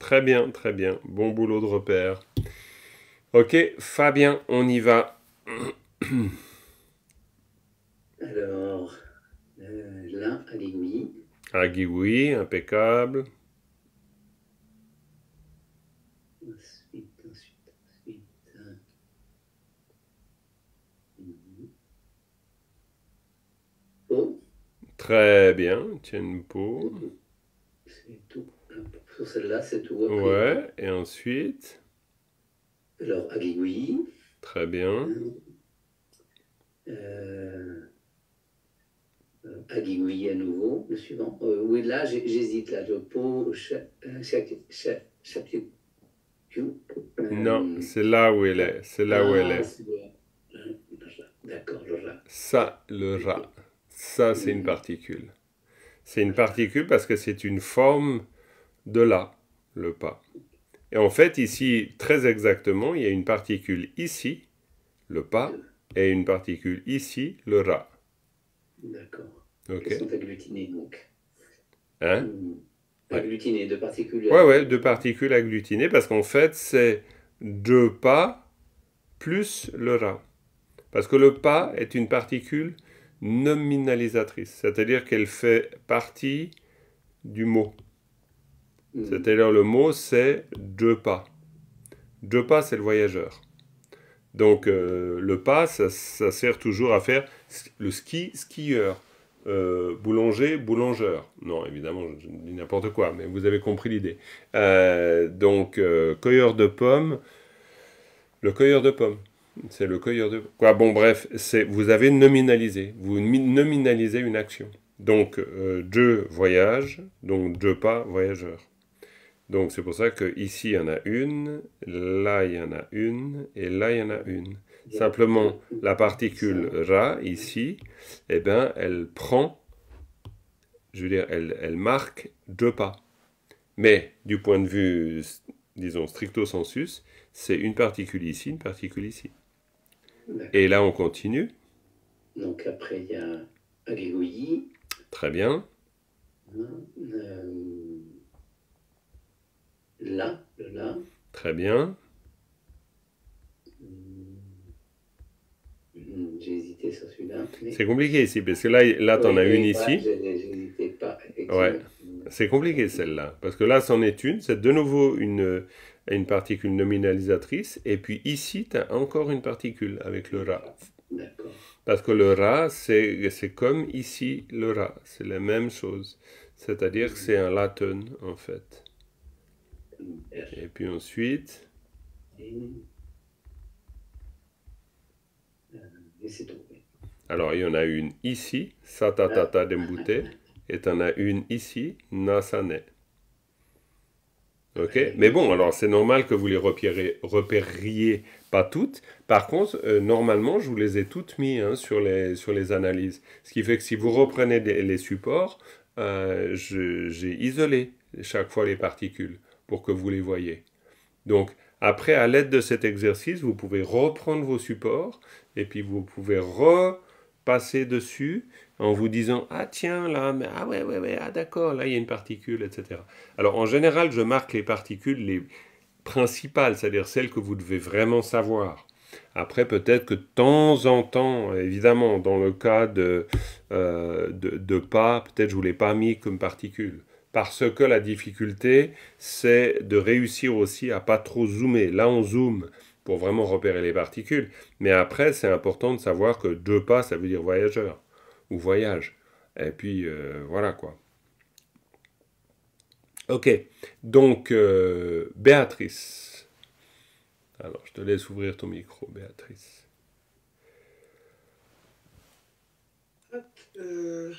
très bien, très bien. Bon boulot de repère. Ok, Fabien, on y va. Alors, là, Agui Agui, impeccable. Ensuite, ensuite, ensuite. Mhm. Oh. Très bien, tiens une mhm. C'est tout. Sur celle-là, c'est tout. Ouais, et ensuite Alors, Agui, Très bien. Euh, oui, à nouveau, le suivant. Euh, oui, là, j'hésite, là, je pose euh, Non, euh, c'est là où elle est, c'est là où elle est. Ah, d'accord, le rat. Ça, le rat, ça, c'est une mm. particule. C'est une particule parce que c'est une forme de là, le pas. Et en fait, ici, très exactement, il y a une particule ici, le pas, et une particule ici, le rat. D'accord. Okay. sont donc. Hein mmh. de particules. Ouais, ouais, de particules agglutinées, parce qu'en fait, c'est deux pas plus le rat. Parce que le pas est une particule nominalisatrice, c'est-à-dire qu'elle fait partie du mot. Mmh. C'est-à-dire le mot, c'est deux pas. Deux pas, c'est le voyageur. Donc euh, le pas, ça, ça, sert toujours à faire le ski, skieur. Euh, boulanger, boulangeur. Non, évidemment, je, n'importe quoi, mais vous avez compris l'idée. Euh, donc, euh, cueilleur de pommes, le cueilleur de pommes. C'est le cueilleur de quoi Bon, bref, c'est vous avez nominalisé, vous nominalisez une action. Donc, deux voyage, donc deux pas voyageur. Donc, c'est pour ça que ici il y en a une, là il y en a une, et là il y en a une. Simplement, la particule ra ici, eh ben, elle prend, je veux dire, elle, marque deux pas. Mais du point de vue, disons, stricto sensus, c'est une particule ici, une particule ici. Et là, on continue. Donc après, il y a Très bien. Euh, là, le là. Très bien. Hmm, j'ai sur celui-là. C'est compliqué ici, parce que là, là tu en as une ici. Ouais. Hmm. C'est compliqué celle-là, parce que là, c'en est une. C'est de nouveau une, une particule nominalisatrice. Et puis ici, tu as encore une particule avec le ra. Parce que le ra, c'est comme ici le ra. C'est la même chose. C'est-à-dire que c'est un latin, en fait. Hmm. Et puis ensuite. Alors, il y en a une ici, Satatata Dembouté, et tu en a une ici, Nasane. Ok Mais bon, alors c'est normal que vous les repériez pas toutes. Par contre, euh, normalement, je vous les ai toutes mises hein, sur, les, sur les analyses. Ce qui fait que si vous reprenez les supports, euh, j'ai isolé chaque fois les particules pour que vous les voyez. Donc, après, à l'aide de cet exercice, vous pouvez reprendre vos supports et puis vous pouvez repasser dessus en vous disant ah tiens là ah ouais ah d'accord là il y a une particule etc. Alors en général, je marque les particules les principales, c'est-à-dire celles que vous devez vraiment savoir. Après, peut-être que de temps en temps, évidemment, dans le cas de, euh, de, pas, peut-être je ne vous l'ai pas mis comme particule parce que la difficulté, c'est de réussir aussi à pas trop zoomer. Là, on zoom pour vraiment repérer les particules, mais après, c'est important de savoir que deux pas, ça veut dire voyageur ou voyage. Et puis, euh, voilà quoi. Ok, donc euh, Béatrice. Alors, je te laisse ouvrir ton micro, Béatrice. Euh.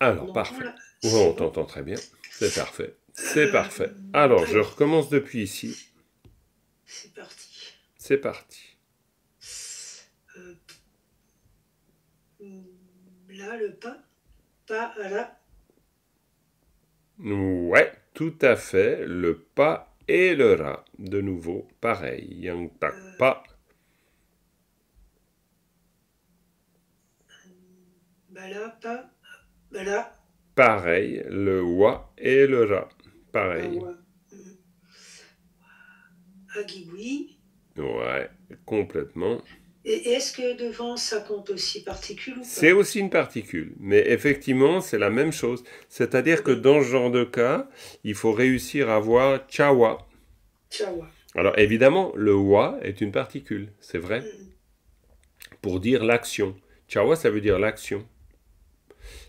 Alors, parfait on t'entend très bien. C'est parfait. C'est parfait. Alors, je recommence depuis ici. C'est parti. C'est parti. Euh, là, le pas. Pas là. Ouais, tout à fait. Le pas et le rat. De nouveau, pareil. Yang tak pa. Euh. pas. Bah là, pas. Pareil, le wa et le ra. Pareil. Ah, oui. Ouais, complètement. Et est-ce que devant, ça compte aussi particule C'est aussi une particule, mais effectivement, c'est la même chose. C'est-à-dire que dans ce genre de cas, il faut réussir à voir chawa. Chawa. Alors évidemment, le wa est une particule, c'est vrai, mm. pour dire l'action. Chawa, ça veut dire l'action.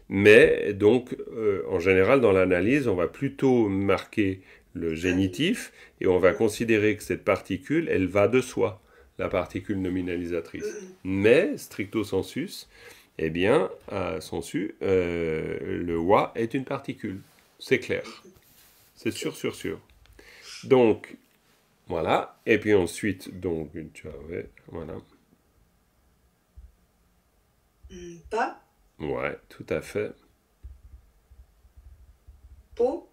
Mais donc, euh, en général, dans l'analyse, on va plutôt marquer le génitif et on va considérer que cette particule, elle va de soi, la particule nominalisatrice. Mais, stricto sensus, eh bien, à sensu, euh, le wa est une particule. C'est clair. C'est sûr, sûr, sûr. Donc, voilà. Et puis ensuite, donc, tu avais, voilà. Pas Ouais, tout à fait. Pot.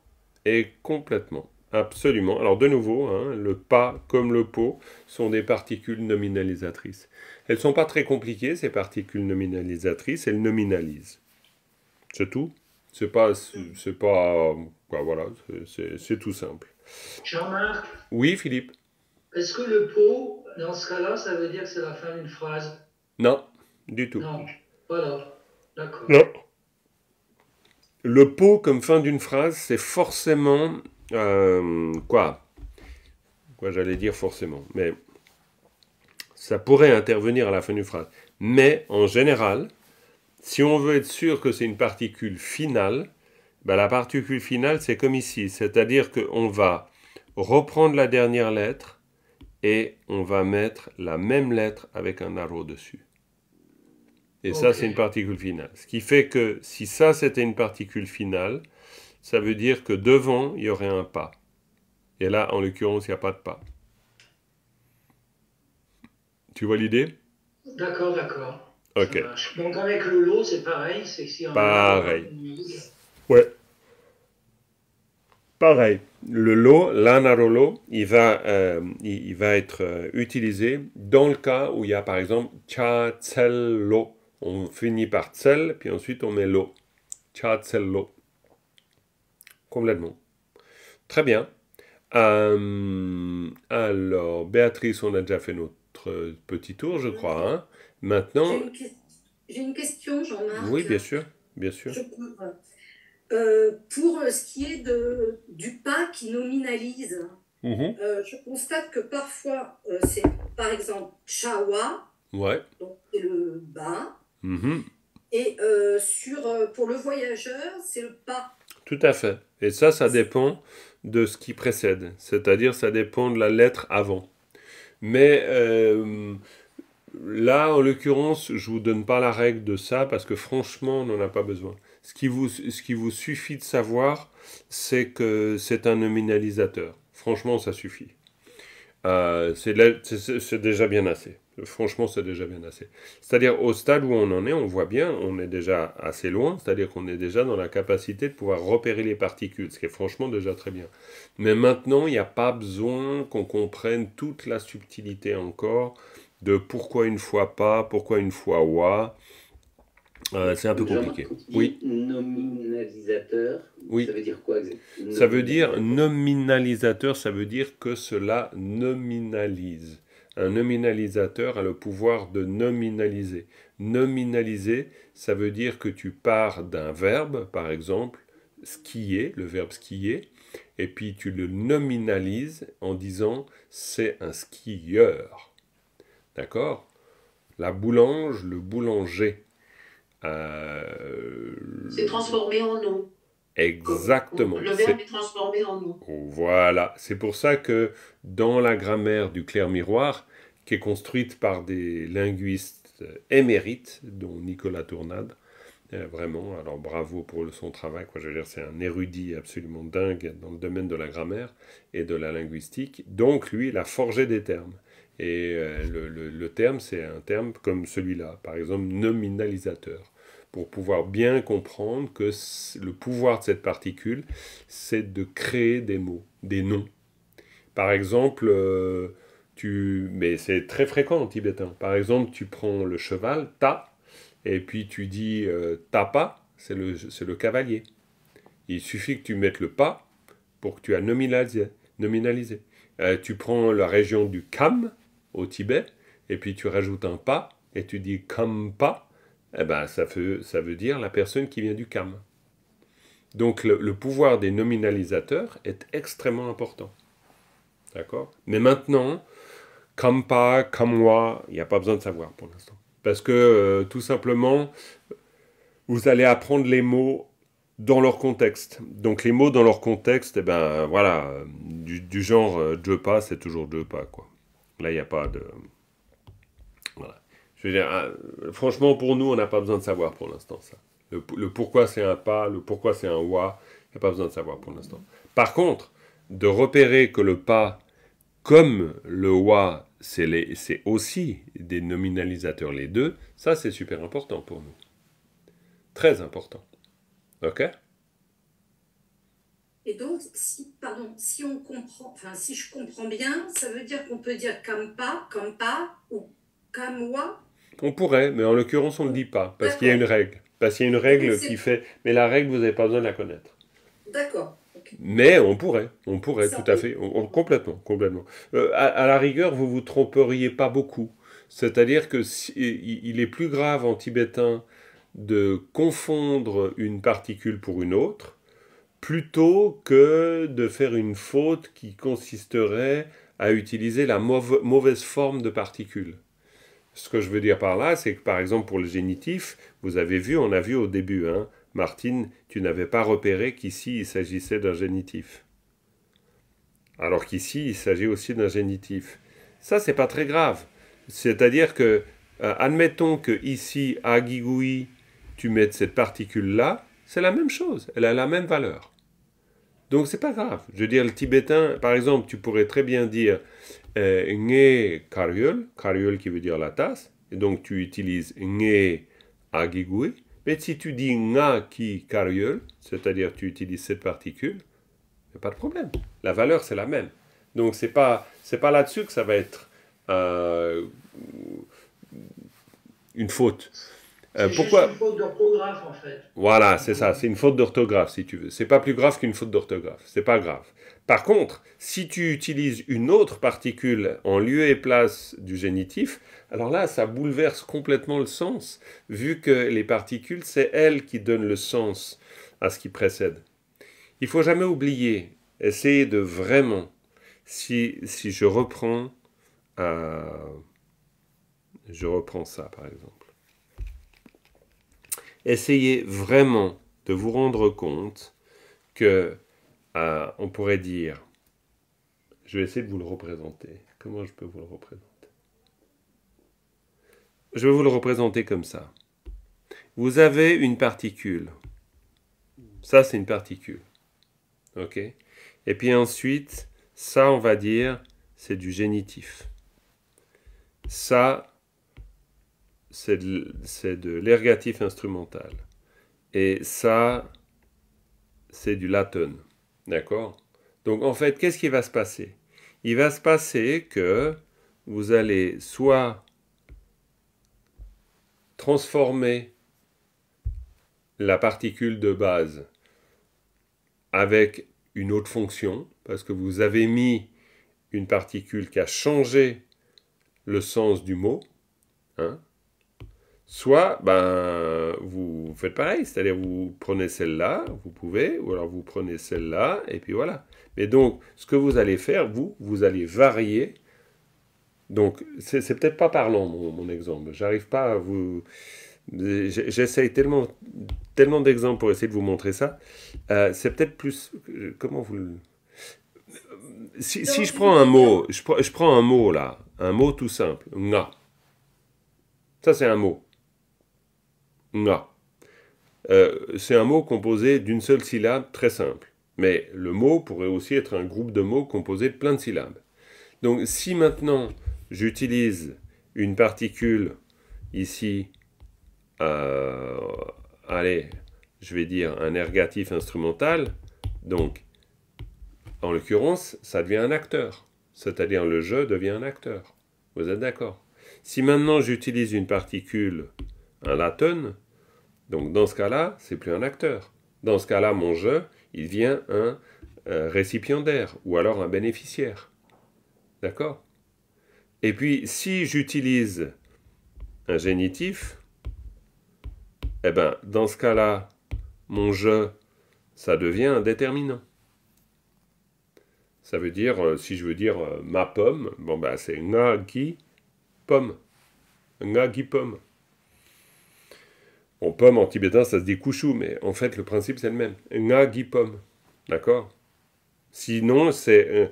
Et complètement. Absolument. Alors de nouveau, hein, le pas comme le pot sont des particules nominalisatrices. Elles ne sont pas très compliquées, ces particules nominalisatrices, elles nominalisent. C'est tout. C'est pas... C'est pas... Bah, voilà, c'est tout simple. Jean-Marc Oui, Philippe Est-ce que le pot, dans ce cas-là, ça veut dire que c'est la fin d'une phrase Non, du tout. Non, voilà. Non. Le pot comme fin d'une phrase, c'est forcément. Euh, quoi Quoi j'allais dire forcément. Mais ça pourrait intervenir à la fin d'une phrase. Mais en général, si on veut être sûr que c'est une particule finale, ben, la particule finale, c'est comme ici. C'est-à-dire qu'on va reprendre la dernière lettre et on va mettre la même lettre avec un arrow dessus. Et ça, c'est une particule finale. Ce qui fait que si ça, c'était une particule finale, ça veut dire que devant, il y aurait un pas. Et là, en l'occurrence, il n'y a pas de pas. Tu vois l'idée D'accord, d'accord. Ok. Donc avec le lot, c'est pareil, Pareil. Ouais. Pareil. Le lot, l'anarolo, il va, euh, il, va être euh, utilisé dans le cas où il y a par exemple cha, tsel, lo. On finit par tsel, puis ensuite on met l'eau. Tcha l'eau. Complètement. Très bien. Euh, alors, Béatrice, on a déjà fait notre petit tour, je crois. Hein. Maintenant. J'ai une, question, Jean-Marc. Oui, bien sûr. Bien sûr. Euh, pour euh, ce qui est de, du pas qui nominalise, mm-hmm. je constate que parfois, c'est par exemple chawa, ouais. donc c'est le bas, Mhm. Et euh, sur, euh, pour le voyageur, c'est le pas. Tout à fait. Et ça, ça dépend de ce qui précède. C'est-à-dire, ça dépend de la lettre avant. Mais euh, là, en l'occurrence, je ne vous donne pas la règle de ça parce que franchement, on n'en a pas besoin. Ce qui, vous, ce qui vous suffit de savoir, c'est que c'est un nominalisateur. Franchement, ça suffit. Euh, c'est déjà bien assez. Franchement, c'est déjà bien assez. C'est-à-dire, au stade où on en est, on voit bien, on est déjà assez loin, c'est-à-dire qu'on est déjà dans la capacité de pouvoir repérer les particules, ce qui est franchement déjà très bien. Mais maintenant, il n'y a pas besoin qu'on comprenne toute la subtilité encore de pourquoi une fois pas, pourquoi une fois ouah. Euh, c'est un peu compliqué. Oui. Nominalisateur. Oui. Ça veut dire quoi exactement Ça veut dire nominalisateur. Ça veut dire que cela nominalise. Un nominalisateur a le pouvoir de nominaliser. Nominaliser, ça veut dire que tu pars d'un verbe, par exemple, skier, le verbe skier, et puis tu le nominalises en disant c'est un skieur. D'accord La boulange, le boulanger. Euh, c'est transformé en nom. Exactement. Le verbe est... transformé en nom. Voilà. C'est pour ça que dans la grammaire du clair-miroir, qui est construite par des linguistes émérites, dont Nicolas Tournade, euh, vraiment, alors bravo pour son travail, quoi. Je veux dire, c'est un érudit absolument dingue dans le domaine de la grammaire et de la linguistique. Donc, lui, il a forgé des termes. Et euh, le terme, c'est un terme comme celui-là, par exemple, nominalisateur pour pouvoir bien comprendre que le pouvoir de cette particule, c'est de créer des mots, des noms. Par exemple, euh, tu, mais c'est très fréquent en tibétain. Par exemple, tu prends le cheval, ta, et puis tu dis euh, tapa, c'est le, cavalier. Il suffit que tu mettes le pas pour que tu as nominalisé. Euh, tu prends la région du kam au Tibet, et puis tu rajoutes un pas, et tu dis Kampa, eh ben, ça, veut, dire la personne qui vient du CAM. Donc le, pouvoir des nominalisateurs est extrêmement important. D'accord Mais maintenant, comme pas, comme moi, il n'y a pas besoin de savoir pour l'instant. Parce que euh, tout simplement, vous allez apprendre les mots dans leur contexte. Donc les mots dans leur contexte, eh ben voilà, euh, du, genre euh, je pas, c'est toujours deux pas quoi. Là il n'y a pas de ah, franchement, pour nous, on n'a pas besoin de savoir pour l'instant ça. Le, pourquoi c'est un pas, le pourquoi c'est un wa, il n'y a pas besoin de savoir pour l'instant. Par contre, de repérer que le pas, comme le wa, c'est aussi des nominalisateurs les deux, ça c'est super important pour nous. Très important. OK et donc, si, pardon, si on comprend, enfin, si je comprends bien, ça veut dire qu'on peut dire comme comme kampa ou comme wa on pourrait, mais en l'occurrence, on ne le dit pas, parce qu'il y a une règle. Parce qu'il y a une règle qui fait... Mais la règle, vous n'avez pas besoin de la connaître. D'accord. Mais on pourrait, on pourrait, tout à fait, complètement, complètement. Euh, à, la rigueur, vous vous tromperiez pas beaucoup. C'est-à-dire que il est plus grave en tibétain de confondre une particule pour une autre, plutôt que de faire une faute qui consisterait à utiliser la mauvaise forme de particule. Ce que je veux dire par là, c'est que par exemple pour le génitif, vous avez vu, on a vu au début, hein, Martine, tu n'avais pas repéré qu'ici il s'agissait d'un génitif. Alors qu'ici il s'agit aussi d'un génitif. Ça, c'est pas très grave. C'est-à-dire que, euh, admettons que ici, à Gigoui, tu mettes cette particule-là, c'est la même chose, elle a la même valeur. Donc c'est pas grave. Je veux dire, le tibétain, par exemple, tu pourrais très bien dire euh, nge karyol, karyol qui veut dire la tasse, et donc tu utilises nge agigui, mais si tu dis nga qui karyol, c'est-à-dire tu utilises cette particule, il n'y a pas de problème. La valeur, c'est la même. Donc c'est pas c'est pas là-dessus que ça va être euh, une faute. Euh, pourquoi une faute d'orthographe en fait. Voilà, c'est ça, c'est une faute d'orthographe si tu veux. C'est pas plus grave qu'une faute d'orthographe, c'est pas grave. Par contre, si tu utilises une autre particule en lieu et place du génitif, alors là, ça bouleverse complètement le sens, vu que les particules, c'est elles qui donnent le sens à ce qui précède. Il faut jamais oublier, essayer de vraiment, si, si je reprends, euh, je reprends ça par exemple, essayez vraiment de vous rendre compte que euh, on pourrait dire, je vais essayer de vous le représenter. Comment je peux vous le représenter Je vais vous le représenter comme ça. Vous avez une particule. Ça, c'est une particule. OK Et puis ensuite, ça, on va dire, c'est du génitif. Ça, c'est de, l'ergatif instrumental. Et ça, c'est du latin. D'accord Donc en fait, qu'est-ce qui va se passer Il va se passer que vous allez soit transformer la particule de base avec une autre fonction, parce que vous avez mis une particule qui a changé le sens du mot, hein, Soit, ben, vous faites pareil, c'est-à-dire vous prenez celle-là, vous pouvez, ou alors vous prenez celle-là, et puis voilà. Mais donc, ce que vous allez faire, vous, vous allez varier. Donc, c'est peut-être pas parlant, mon, exemple. J'arrive pas à vous... J'essaye tellement, tellement d'exemples pour essayer de vous montrer ça. Euh, c'est peut-être plus... Euh, comment vous Si, je prends un mot, je, je prends un mot là, un mot tout simple, nga. Ça, c'est un mot. No. Euh, c'est un mot composé d'une seule syllabe très simple. Mais le mot pourrait aussi être un groupe de mots composé de plein de syllabes. Donc si maintenant j'utilise une particule ici, euh, allez, je vais dire un ergatif instrumental, donc en l'occurrence, ça devient un acteur. C'est-à-dire le jeu devient un acteur. Vous êtes d'accord Si maintenant j'utilise une particule, un latin, donc dans ce cas-là, c'est plus un acteur. Dans ce cas-là, mon je, il devient un euh, récipiendaire ou alors un bénéficiaire. D'accord Et puis si j'utilise un génitif, eh ben dans ce cas-là, mon je, ça devient un déterminant. Ça veut dire, euh, si je veux dire euh, ma pomme, bon ben c'est nga qui pomme. Nga pomme. On pomme en tibétain, ça se dit kouchou, mais en fait, le principe, c'est le même. Nga gi pomme. D'accord Sinon, c'est euh,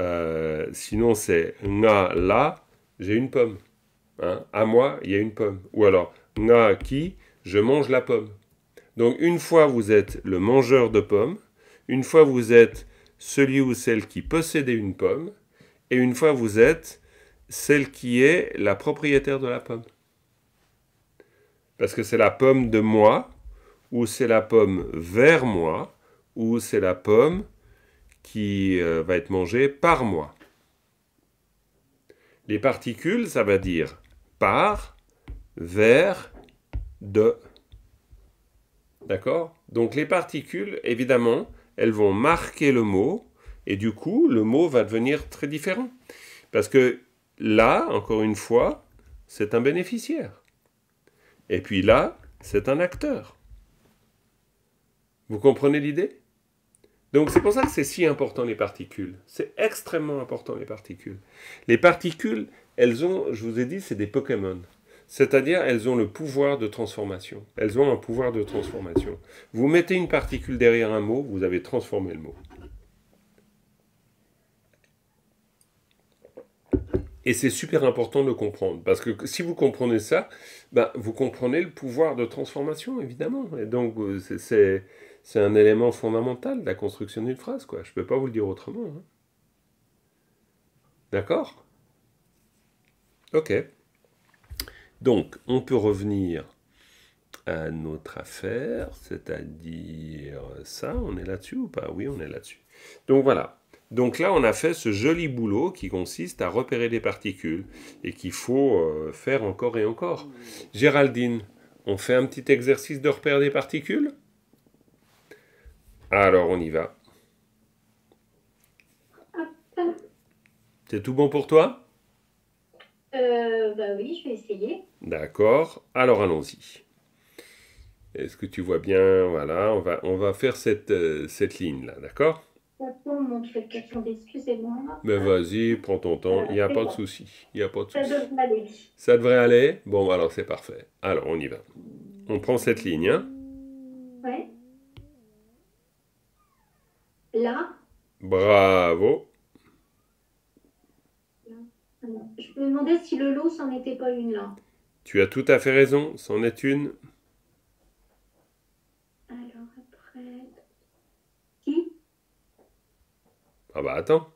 euh, sinon c'est nga là, j'ai une pomme. Hein à moi, il y a une pomme. Ou alors na qui, je mange la pomme. Donc une fois vous êtes le mangeur de pommes, une fois vous êtes celui ou celle qui possédait une pomme, et une fois vous êtes celle qui est la propriétaire de la pomme. Parce que c'est la pomme de moi, ou c'est la pomme vers moi, ou c'est la pomme qui euh, va être mangée par moi. Les particules, ça va dire par, vers, de. D'accord Donc les particules, évidemment, elles vont marquer le mot, et du coup, le mot va devenir très différent. Parce que là, encore une fois, c'est un bénéficiaire. Et puis là, c'est un acteur. Vous comprenez l'idée Donc c'est pour ça que c'est si important les particules. C'est extrêmement important les particules. Les particules, elles ont, je vous ai dit, c'est des Pokémon. C'est-à-dire, elles ont le pouvoir de transformation. Elles ont un pouvoir de transformation. Vous mettez une particule derrière un mot, vous avez transformé le mot. Et c'est super important de le comprendre, parce que si vous comprenez ça, ben, vous comprenez le pouvoir de transformation, évidemment. Et donc, euh, c'est un élément fondamental de la construction d'une phrase, quoi. Je ne peux pas vous le dire autrement. Hein. D'accord Ok. Donc, on peut revenir à notre affaire, c'est-à-dire ça, on est là-dessus ou pas Oui, on est là-dessus. Donc voilà, donc là, on a fait ce joli boulot qui consiste à repérer des particules et qu'il faut euh, faire encore et encore. Géraldine, on fait un petit exercice de repère des particules Alors, on y va. C'est tout bon pour toi euh, bah oui, je vais essayer. D'accord, alors allons-y. Est-ce que tu vois bien Voilà, on va, on va faire cette, euh, cette ligne-là, d'accord mais ben, vas-y, prends ton temps, euh, il n'y a pas de souci. Il a pas Ça devrait aller. Bon, alors c'est parfait. Alors, on y va. On prend cette ligne, hein? Ouais. Là Bravo. Je me demandais si le lot, n'en était pas une là. Tu as tout à fait raison, c'en est une. Ah bah attends.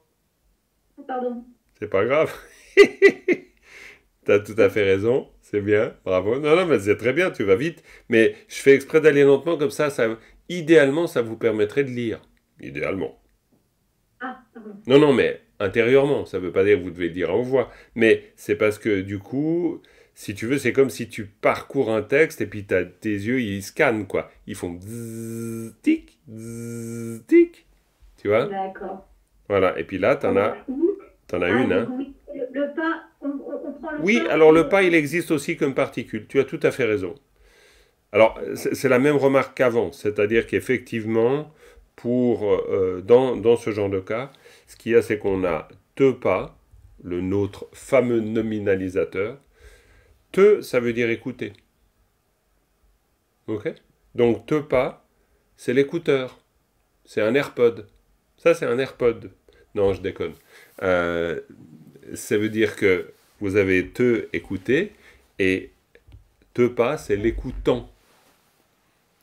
Oh, pardon. C'est pas grave. T'as tout à fait raison, c'est bien, bravo. Non, non, mais c'est très bien, tu vas vite. Mais je fais exprès d'aller lentement comme ça, idéalement, ça vous permettrait de lire. Idéalement. Ah, pardon. Non, non, mais intérieurement, ça ne veut pas dire que vous devez dire en voix. Mais c'est parce que du coup, si tu veux, c'est comme si tu parcours un texte et puis tes yeux, ils scannent, quoi. Ils font tic, tic, tu vois D'accord. Voilà, et puis là, tu en as, ah, une. Hein. Oui, alors le pas, il existe aussi comme particule. Tu as tout à fait raison. Alors, c'est la même remarque qu'avant, c'est-à-dire qu'effectivement, euh, dans, dans, ce genre de cas, ce qu'il y a, c'est qu'on a te pas, le notre fameux nominalisateur. Te, ça veut dire écouter. Ok Donc, te pas, c'est l'écouteur. C'est un AirPod. Ça, c'est un AirPod. Non, je déconne. Euh, ça veut dire que vous avez te écouté et te pas, c'est l'écoutant.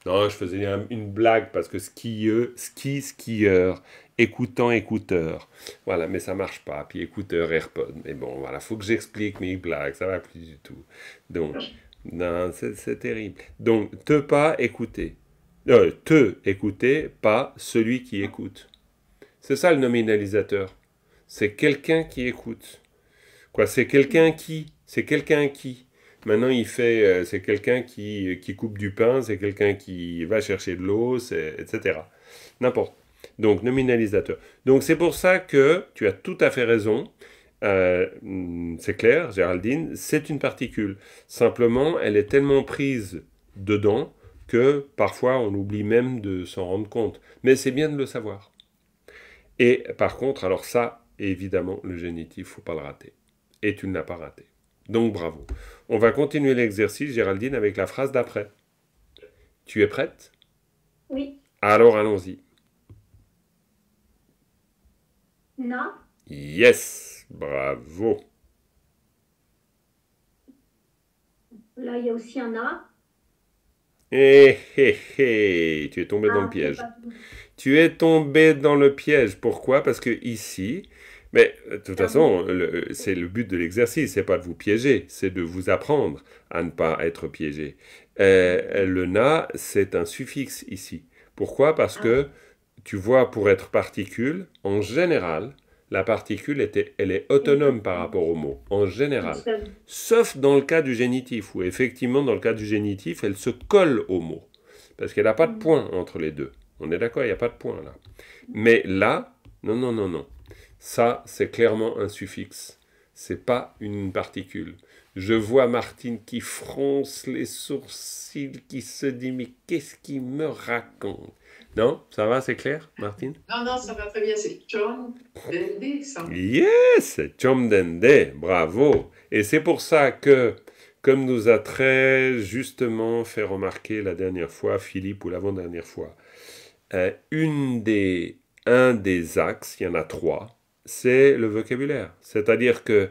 Non, je faisais une blague parce que skieux, ski, skieur, écoutant, écouteur. Voilà, mais ça marche pas. Puis écouteur, AirPod. Mais bon, voilà, faut que j'explique mes blagues, ça va plus du tout. Donc, non, c'est terrible. Donc, te pas écouter. Euh, te écouter, pas celui qui écoute. C'est ça le nominalisateur. C'est quelqu'un qui écoute. Quoi, c'est quelqu'un qui, c'est quelqu'un qui. Maintenant, il fait, euh, c'est quelqu'un qui, euh, qui coupe du pain, c'est quelqu'un qui va chercher de l'eau, etc. N'importe. Donc, nominalisateur. Donc, c'est pour ça que tu as tout à fait raison. Euh, mm, c'est clair, Géraldine, c'est une particule. Simplement, elle est tellement prise dedans que parfois on oublie même de s'en rendre compte. Mais c'est bien de le savoir. Et par contre, alors ça, évidemment, le génitif, faut pas le rater. Et tu ne l'as pas raté. Donc bravo. On va continuer l'exercice, Géraldine, avec la phrase d'après. Tu es prête Oui. Alors allons-y. Na. Yes, bravo. Là, il y a aussi un A. Eh, eh, eh, tu es tombé dans le ah, piège. Tu es tombé dans le piège. Pourquoi Parce que ici, mais euh, de toute façon, euh, c'est le but de l'exercice, c'est pas de vous piéger, c'est de vous apprendre à ne pas être piégé. Euh, le na, c'est un suffixe ici. Pourquoi Parce que ah. tu vois, pour être particule, en général, la particule était, elle est autonome par rapport au mot, en général. Sauf dans le cas du génitif, où effectivement, dans le cas du génitif, elle se colle au mot, parce qu'elle n'a pas de mm. point entre les deux. On est d'accord, il n'y a pas de point là. Mais là, non, non, non, non. Ça, c'est clairement un suffixe. C'est pas une particule. Je vois Martine qui fronce les sourcils, qui se dit Mais qu'est-ce qu'il me raconte Non Ça va, c'est clair, Martine Non, non, ça va très bien. C'est Chom Dende, ça. Yes Chom Dende, bravo Et c'est pour ça que comme nous a très justement fait remarquer la dernière fois, Philippe, ou l'avant-dernière fois, euh, une des, un des axes, il y en a trois, c'est le vocabulaire. C'est-à-dire que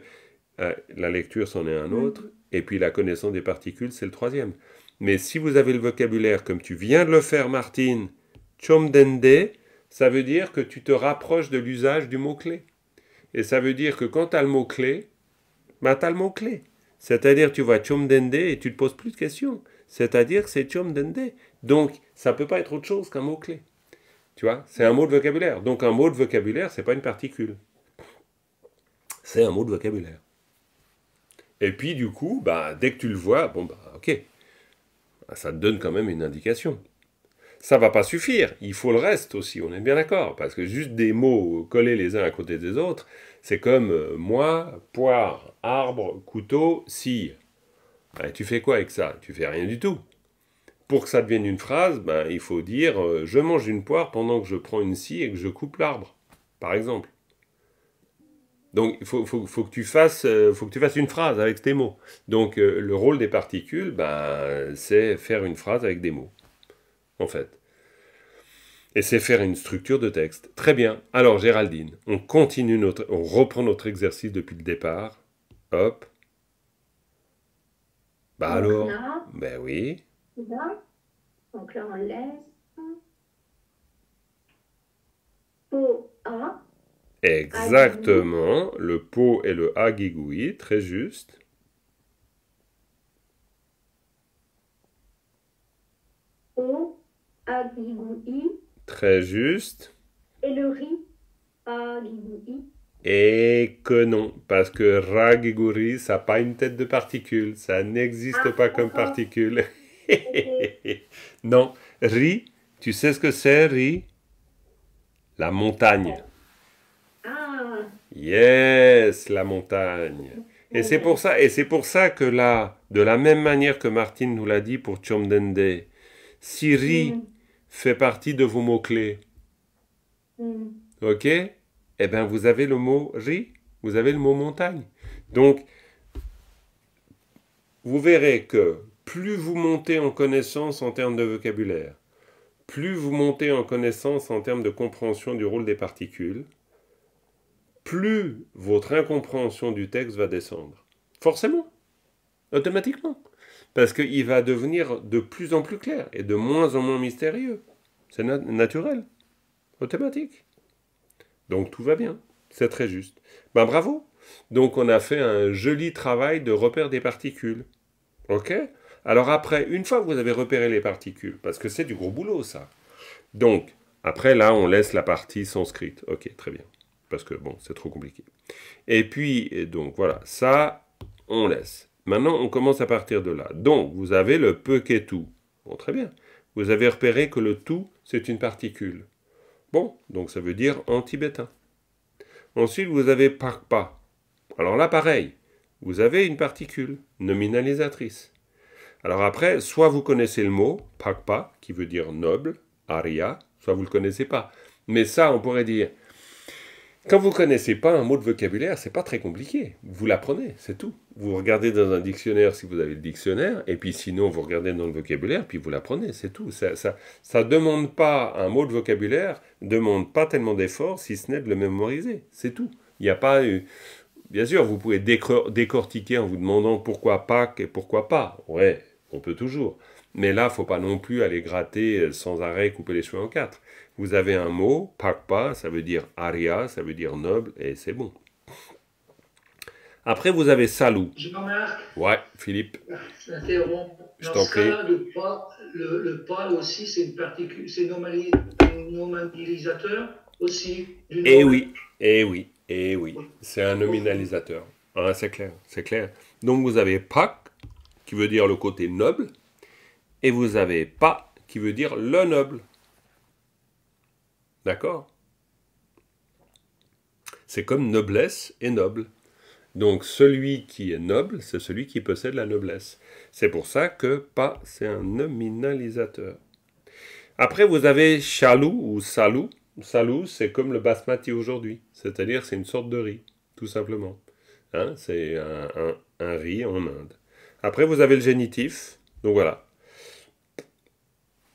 euh, la lecture, c'en est un mhm. autre, et puis la connaissance des particules, c'est le troisième. Mais si vous avez le vocabulaire comme tu viens de le faire, Martine, chomdende, ça veut dire que tu te rapproches de l'usage du mot-clé. Et ça veut dire que quand tu as le mot-clé, bah, tu as le mot-clé. C'est-à-dire tu vois chomdende et tu ne te poses plus de questions. C'est-à-dire que c'est chomdende. Donc, ça ne peut pas être autre chose qu'un mot-clé. Tu vois C'est un mot de vocabulaire. Donc un mot de vocabulaire, c'est pas une particule. C'est un mot de vocabulaire. Et puis du coup, bah, dès que tu le vois, bon bah ok, ça te donne quand même une indication. Ça va pas suffire, il faut le reste aussi, on est bien d'accord, parce que juste des mots collés les uns à côté des autres, c'est comme euh, moi, poire, arbre, couteau, scie. tu fais quoi avec ça Tu fais rien du tout pour que ça devienne une phrase, ben, il faut dire euh, je mange une poire pendant que je prends une scie et que je coupe l'arbre, par exemple. Donc il faut, que tu fasses, euh, faut que tu fasses une phrase avec tes mots. Donc euh, le rôle des particules, ben, c'est faire une phrase avec des mots, en fait. Et c'est faire une structure de texte. Très bien. Alors Géraldine, on continue notre, on reprend notre exercice depuis le départ. Hop. Bah alors. Ben oui. Donc là, on laisse. Po A. Exactement. Le pot et le gigoui, très juste. O, gigoui. Très juste. Et le ri, agigoui. Et que non, parce que ragiguri, ça n'a pas une tête de particule, ça n'existe ah, pas comme particule. non, Ri, tu sais ce que c'est, Ri La montagne. Ah. Yes, la montagne. Et c'est pour ça, et c'est pour ça que là, de la même manière que Martine nous l'a dit pour Chomdende, si Ri hmm. fait partie de vos mots-clés, hmm. ok Eh bien, vous avez le mot Ri, vous avez le mot montagne. Donc, vous verrez que plus vous montez en connaissance en termes de vocabulaire, plus vous montez en connaissance en termes de compréhension du rôle des particules, plus votre incompréhension du texte va descendre. Forcément, automatiquement, parce qu'il va devenir de plus en plus clair et de moins en moins mystérieux. C'est naturel, automatique. Donc tout va bien, c'est très juste. Ben bravo, donc on a fait un joli travail de repère des particules. OK alors après, une fois que vous avez repéré les particules, parce que c'est du gros boulot ça. Donc, après là, on laisse la partie sanscrite. Ok, très bien. Parce que bon, c'est trop compliqué. Et puis, donc voilà, ça, on laisse. Maintenant, on commence à partir de là. Donc, vous avez le peu qu'est tout. Bon, très bien. Vous avez repéré que le tout, c'est une particule. Bon, donc ça veut dire en tibétain. Ensuite, vous avez parpa. Alors là, pareil, vous avez une particule nominalisatrice. Alors après, soit vous connaissez le mot, pakpa, qui veut dire noble, ARIA, soit vous ne le connaissez pas. Mais ça, on pourrait dire, quand vous ne connaissez pas un mot de vocabulaire, c'est pas très compliqué. Vous l'apprenez, c'est tout. Vous regardez dans un dictionnaire si vous avez le dictionnaire, et puis sinon vous regardez dans le vocabulaire, puis vous l'apprenez, c'est tout. Ça ne ça, demande pas, un mot de vocabulaire demande pas tellement d'efforts si ce n'est de le mémoriser, c'est tout. Il n'y a pas eu, bien sûr, vous pouvez décortiquer en vous demandant pourquoi Pâques et pourquoi pas. Ouais, on peut toujours. Mais là, faut pas non plus aller gratter euh, sans arrêt, couper les cheveux en quatre. Vous avez un mot, pas, ça veut dire aria, ça veut dire noble, et c'est bon. Après, vous avez salou. Je Ouais, Philippe. Je t'en prie. Le pas, le, aussi, c'est une normalisateur aussi. Eh oui, eh oui. Et eh oui, c'est un nominalisateur. Hein, c'est clair, c'est clair. Donc vous avez Pâques, qui veut dire le côté noble, et vous avez pas, qui veut dire le noble. D'accord C'est comme noblesse et noble. Donc celui qui est noble, c'est celui qui possède la noblesse. C'est pour ça que pas, c'est un nominalisateur. Après, vous avez chalou ou salou, salou, c'est comme le basmati aujourd'hui, c'est-à-dire c'est une sorte de riz, tout simplement. Hein, c'est un, riz en Inde. Après, vous avez le génitif, donc voilà.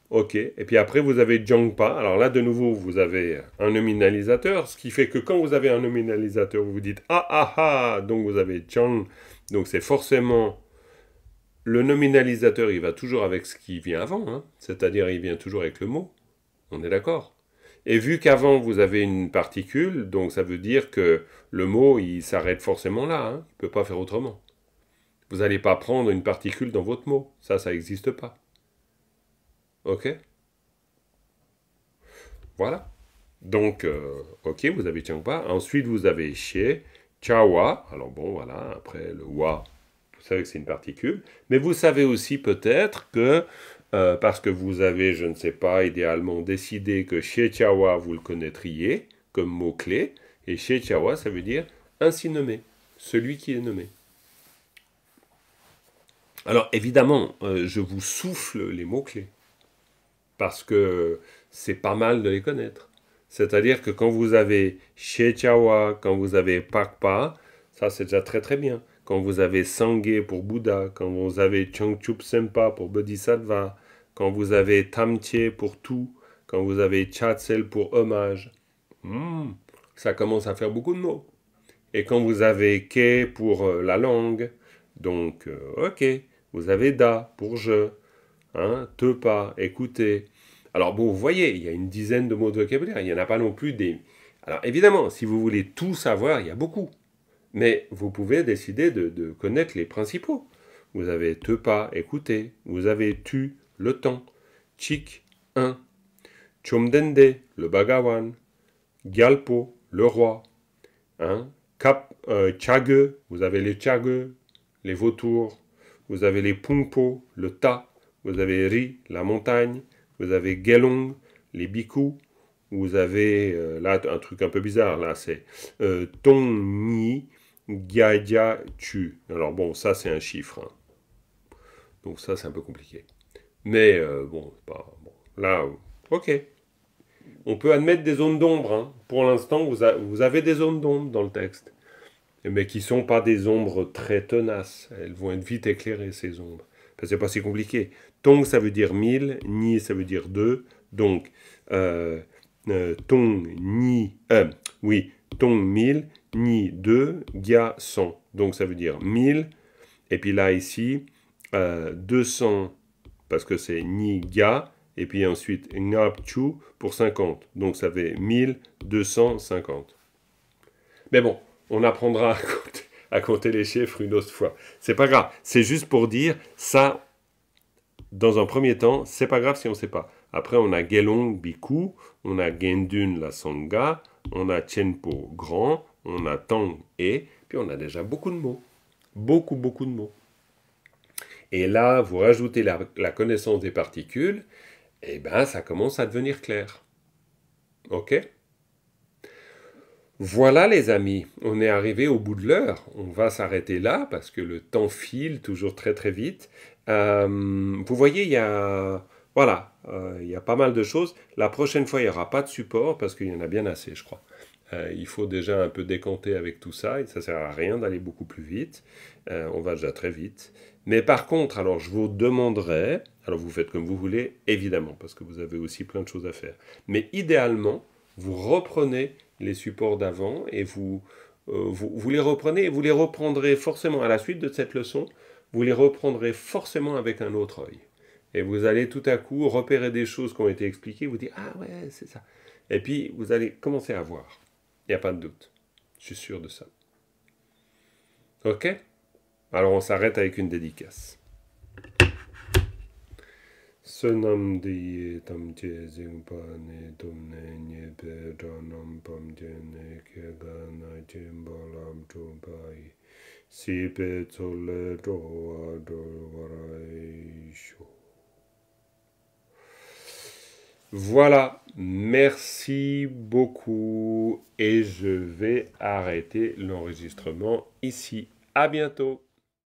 Ok, et puis après, vous avez jangpa. Alors là, de nouveau, vous avez un nominalisateur, ce qui fait que quand vous avez un nominalisateur, vous vous dites ah ah ah, donc vous avez jang, donc c'est forcément le nominalisateur, il va toujours avec ce qui vient avant, hein. c'est-à-dire il vient toujours avec le mot. On est d'accord et vu qu'avant vous avez une particule, donc ça veut dire que le mot il s'arrête forcément là, hein. il ne peut pas faire autrement. Vous n'allez pas prendre une particule dans votre mot, ça, ça n'existe pas. Ok Voilà. Donc, euh, ok, vous avez pas Ensuite, vous avez chez Chawa. Alors bon, voilà, après le wa, vous savez que c'est une particule. Mais vous savez aussi peut-être que euh, parce que vous avez, je ne sais pas, idéalement décidé que Shechawa, vous le connaîtriez comme mot-clé, et Shechawa, ça veut dire ainsi nommé, celui qui est nommé. Alors évidemment, euh, je vous souffle les mots-clés, parce que c'est pas mal de les connaître. C'est-à-dire que quand vous avez Shechawa, quand vous avez Pakpa, ça c'est déjà très très bien. Quand vous avez Sangye pour Bouddha, quand vous avez Changchup Sempa pour Bodhisattva, quand vous avez tamtier pour tout, quand vous avez tchatzel pour hommage, hmm, ça commence à faire beaucoup de mots. Et quand vous avez ke pour euh, la langue, donc euh, ok, vous avez da pour je, hein, te pas, écoutez. Alors bon, vous voyez, il y a une dizaine de mots de vocabulaire, il n'y en a pas non plus des... Alors évidemment, si vous voulez tout savoir, il y a beaucoup. Mais vous pouvez décider de, de connaître les principaux. Vous avez te pas, écouter, vous avez tu, le temps, Chik, 1, Chomdende, le bagawan. Gyalpo, le roi, un cap euh, vous avez les Chage, les vautours, vous avez les Pungpo, le Ta, vous avez Ri, la montagne, vous avez Gelong, les Biku, vous avez, euh, là, un truc un peu bizarre, là, c'est euh, Tongni, Tu. Alors bon, ça c'est un chiffre. Hein. Donc ça c'est un peu compliqué. Mais euh, bon, là, ok. On peut admettre des zones d'ombre. Hein. Pour l'instant, vous, avez des zones d'ombre dans le texte, mais qui ne sont pas des ombres très tenaces. Elles vont être vite éclairées, ces ombres. Ce n'est pas si compliqué. Tong, ça veut dire mille, ni, ça veut dire deux. Donc, euh, euh tong, ni, euh, oui, tong, mille, ni, deux, gya, cent. Donc, ça veut dire mille. Et puis là, ici, 200 parce que c'est ni ga, et puis ensuite chu pour 50. Donc ça fait 1250. Mais bon, on apprendra à compter, les chiffres une autre fois. C'est pas grave, c'est juste pour dire ça dans un premier temps, c'est pas grave si on sait pas. Après on a Gelong Biku, on a Gendun la Sangha, on a Chenpo grand, on a Tang et puis on a déjà beaucoup de mots. Beaucoup beaucoup de mots. Et là, vous rajoutez la, connaissance des particules, et eh bien ça commence à devenir clair. OK voilà les amis, on est arrivé au bout de l'heure. On va s'arrêter là parce que le temps file toujours très très vite. Euh, vous voyez, il y a voilà, euh, il y a pas mal de choses. La prochaine fois, il n'y aura pas de support parce qu'il y en a bien assez, je crois. Euh, il faut déjà un peu décanter avec tout ça et ça sert à rien d'aller beaucoup plus vite. on va déjà très vite. Mais par contre, alors je vous demanderai, alors vous faites comme vous voulez, évidemment, parce que vous avez aussi plein de choses à faire, mais idéalement, vous reprenez les supports d'avant et vous, euh, vous, vous, les reprenez et vous les reprendrez forcément à la suite de cette leçon, vous les reprendrez forcément avec un autre œil. Et vous allez tout à coup repérer des choses qui ont été expliquées, vous dites Ah ouais, c'est ça. Et puis vous allez commencer à voir. Il n'y a pas de doute. Je suis sûr de ça. OK alors on s'arrête avec une dédicace. Voilà, merci beaucoup et je vais arrêter l'enregistrement ici. À bientôt.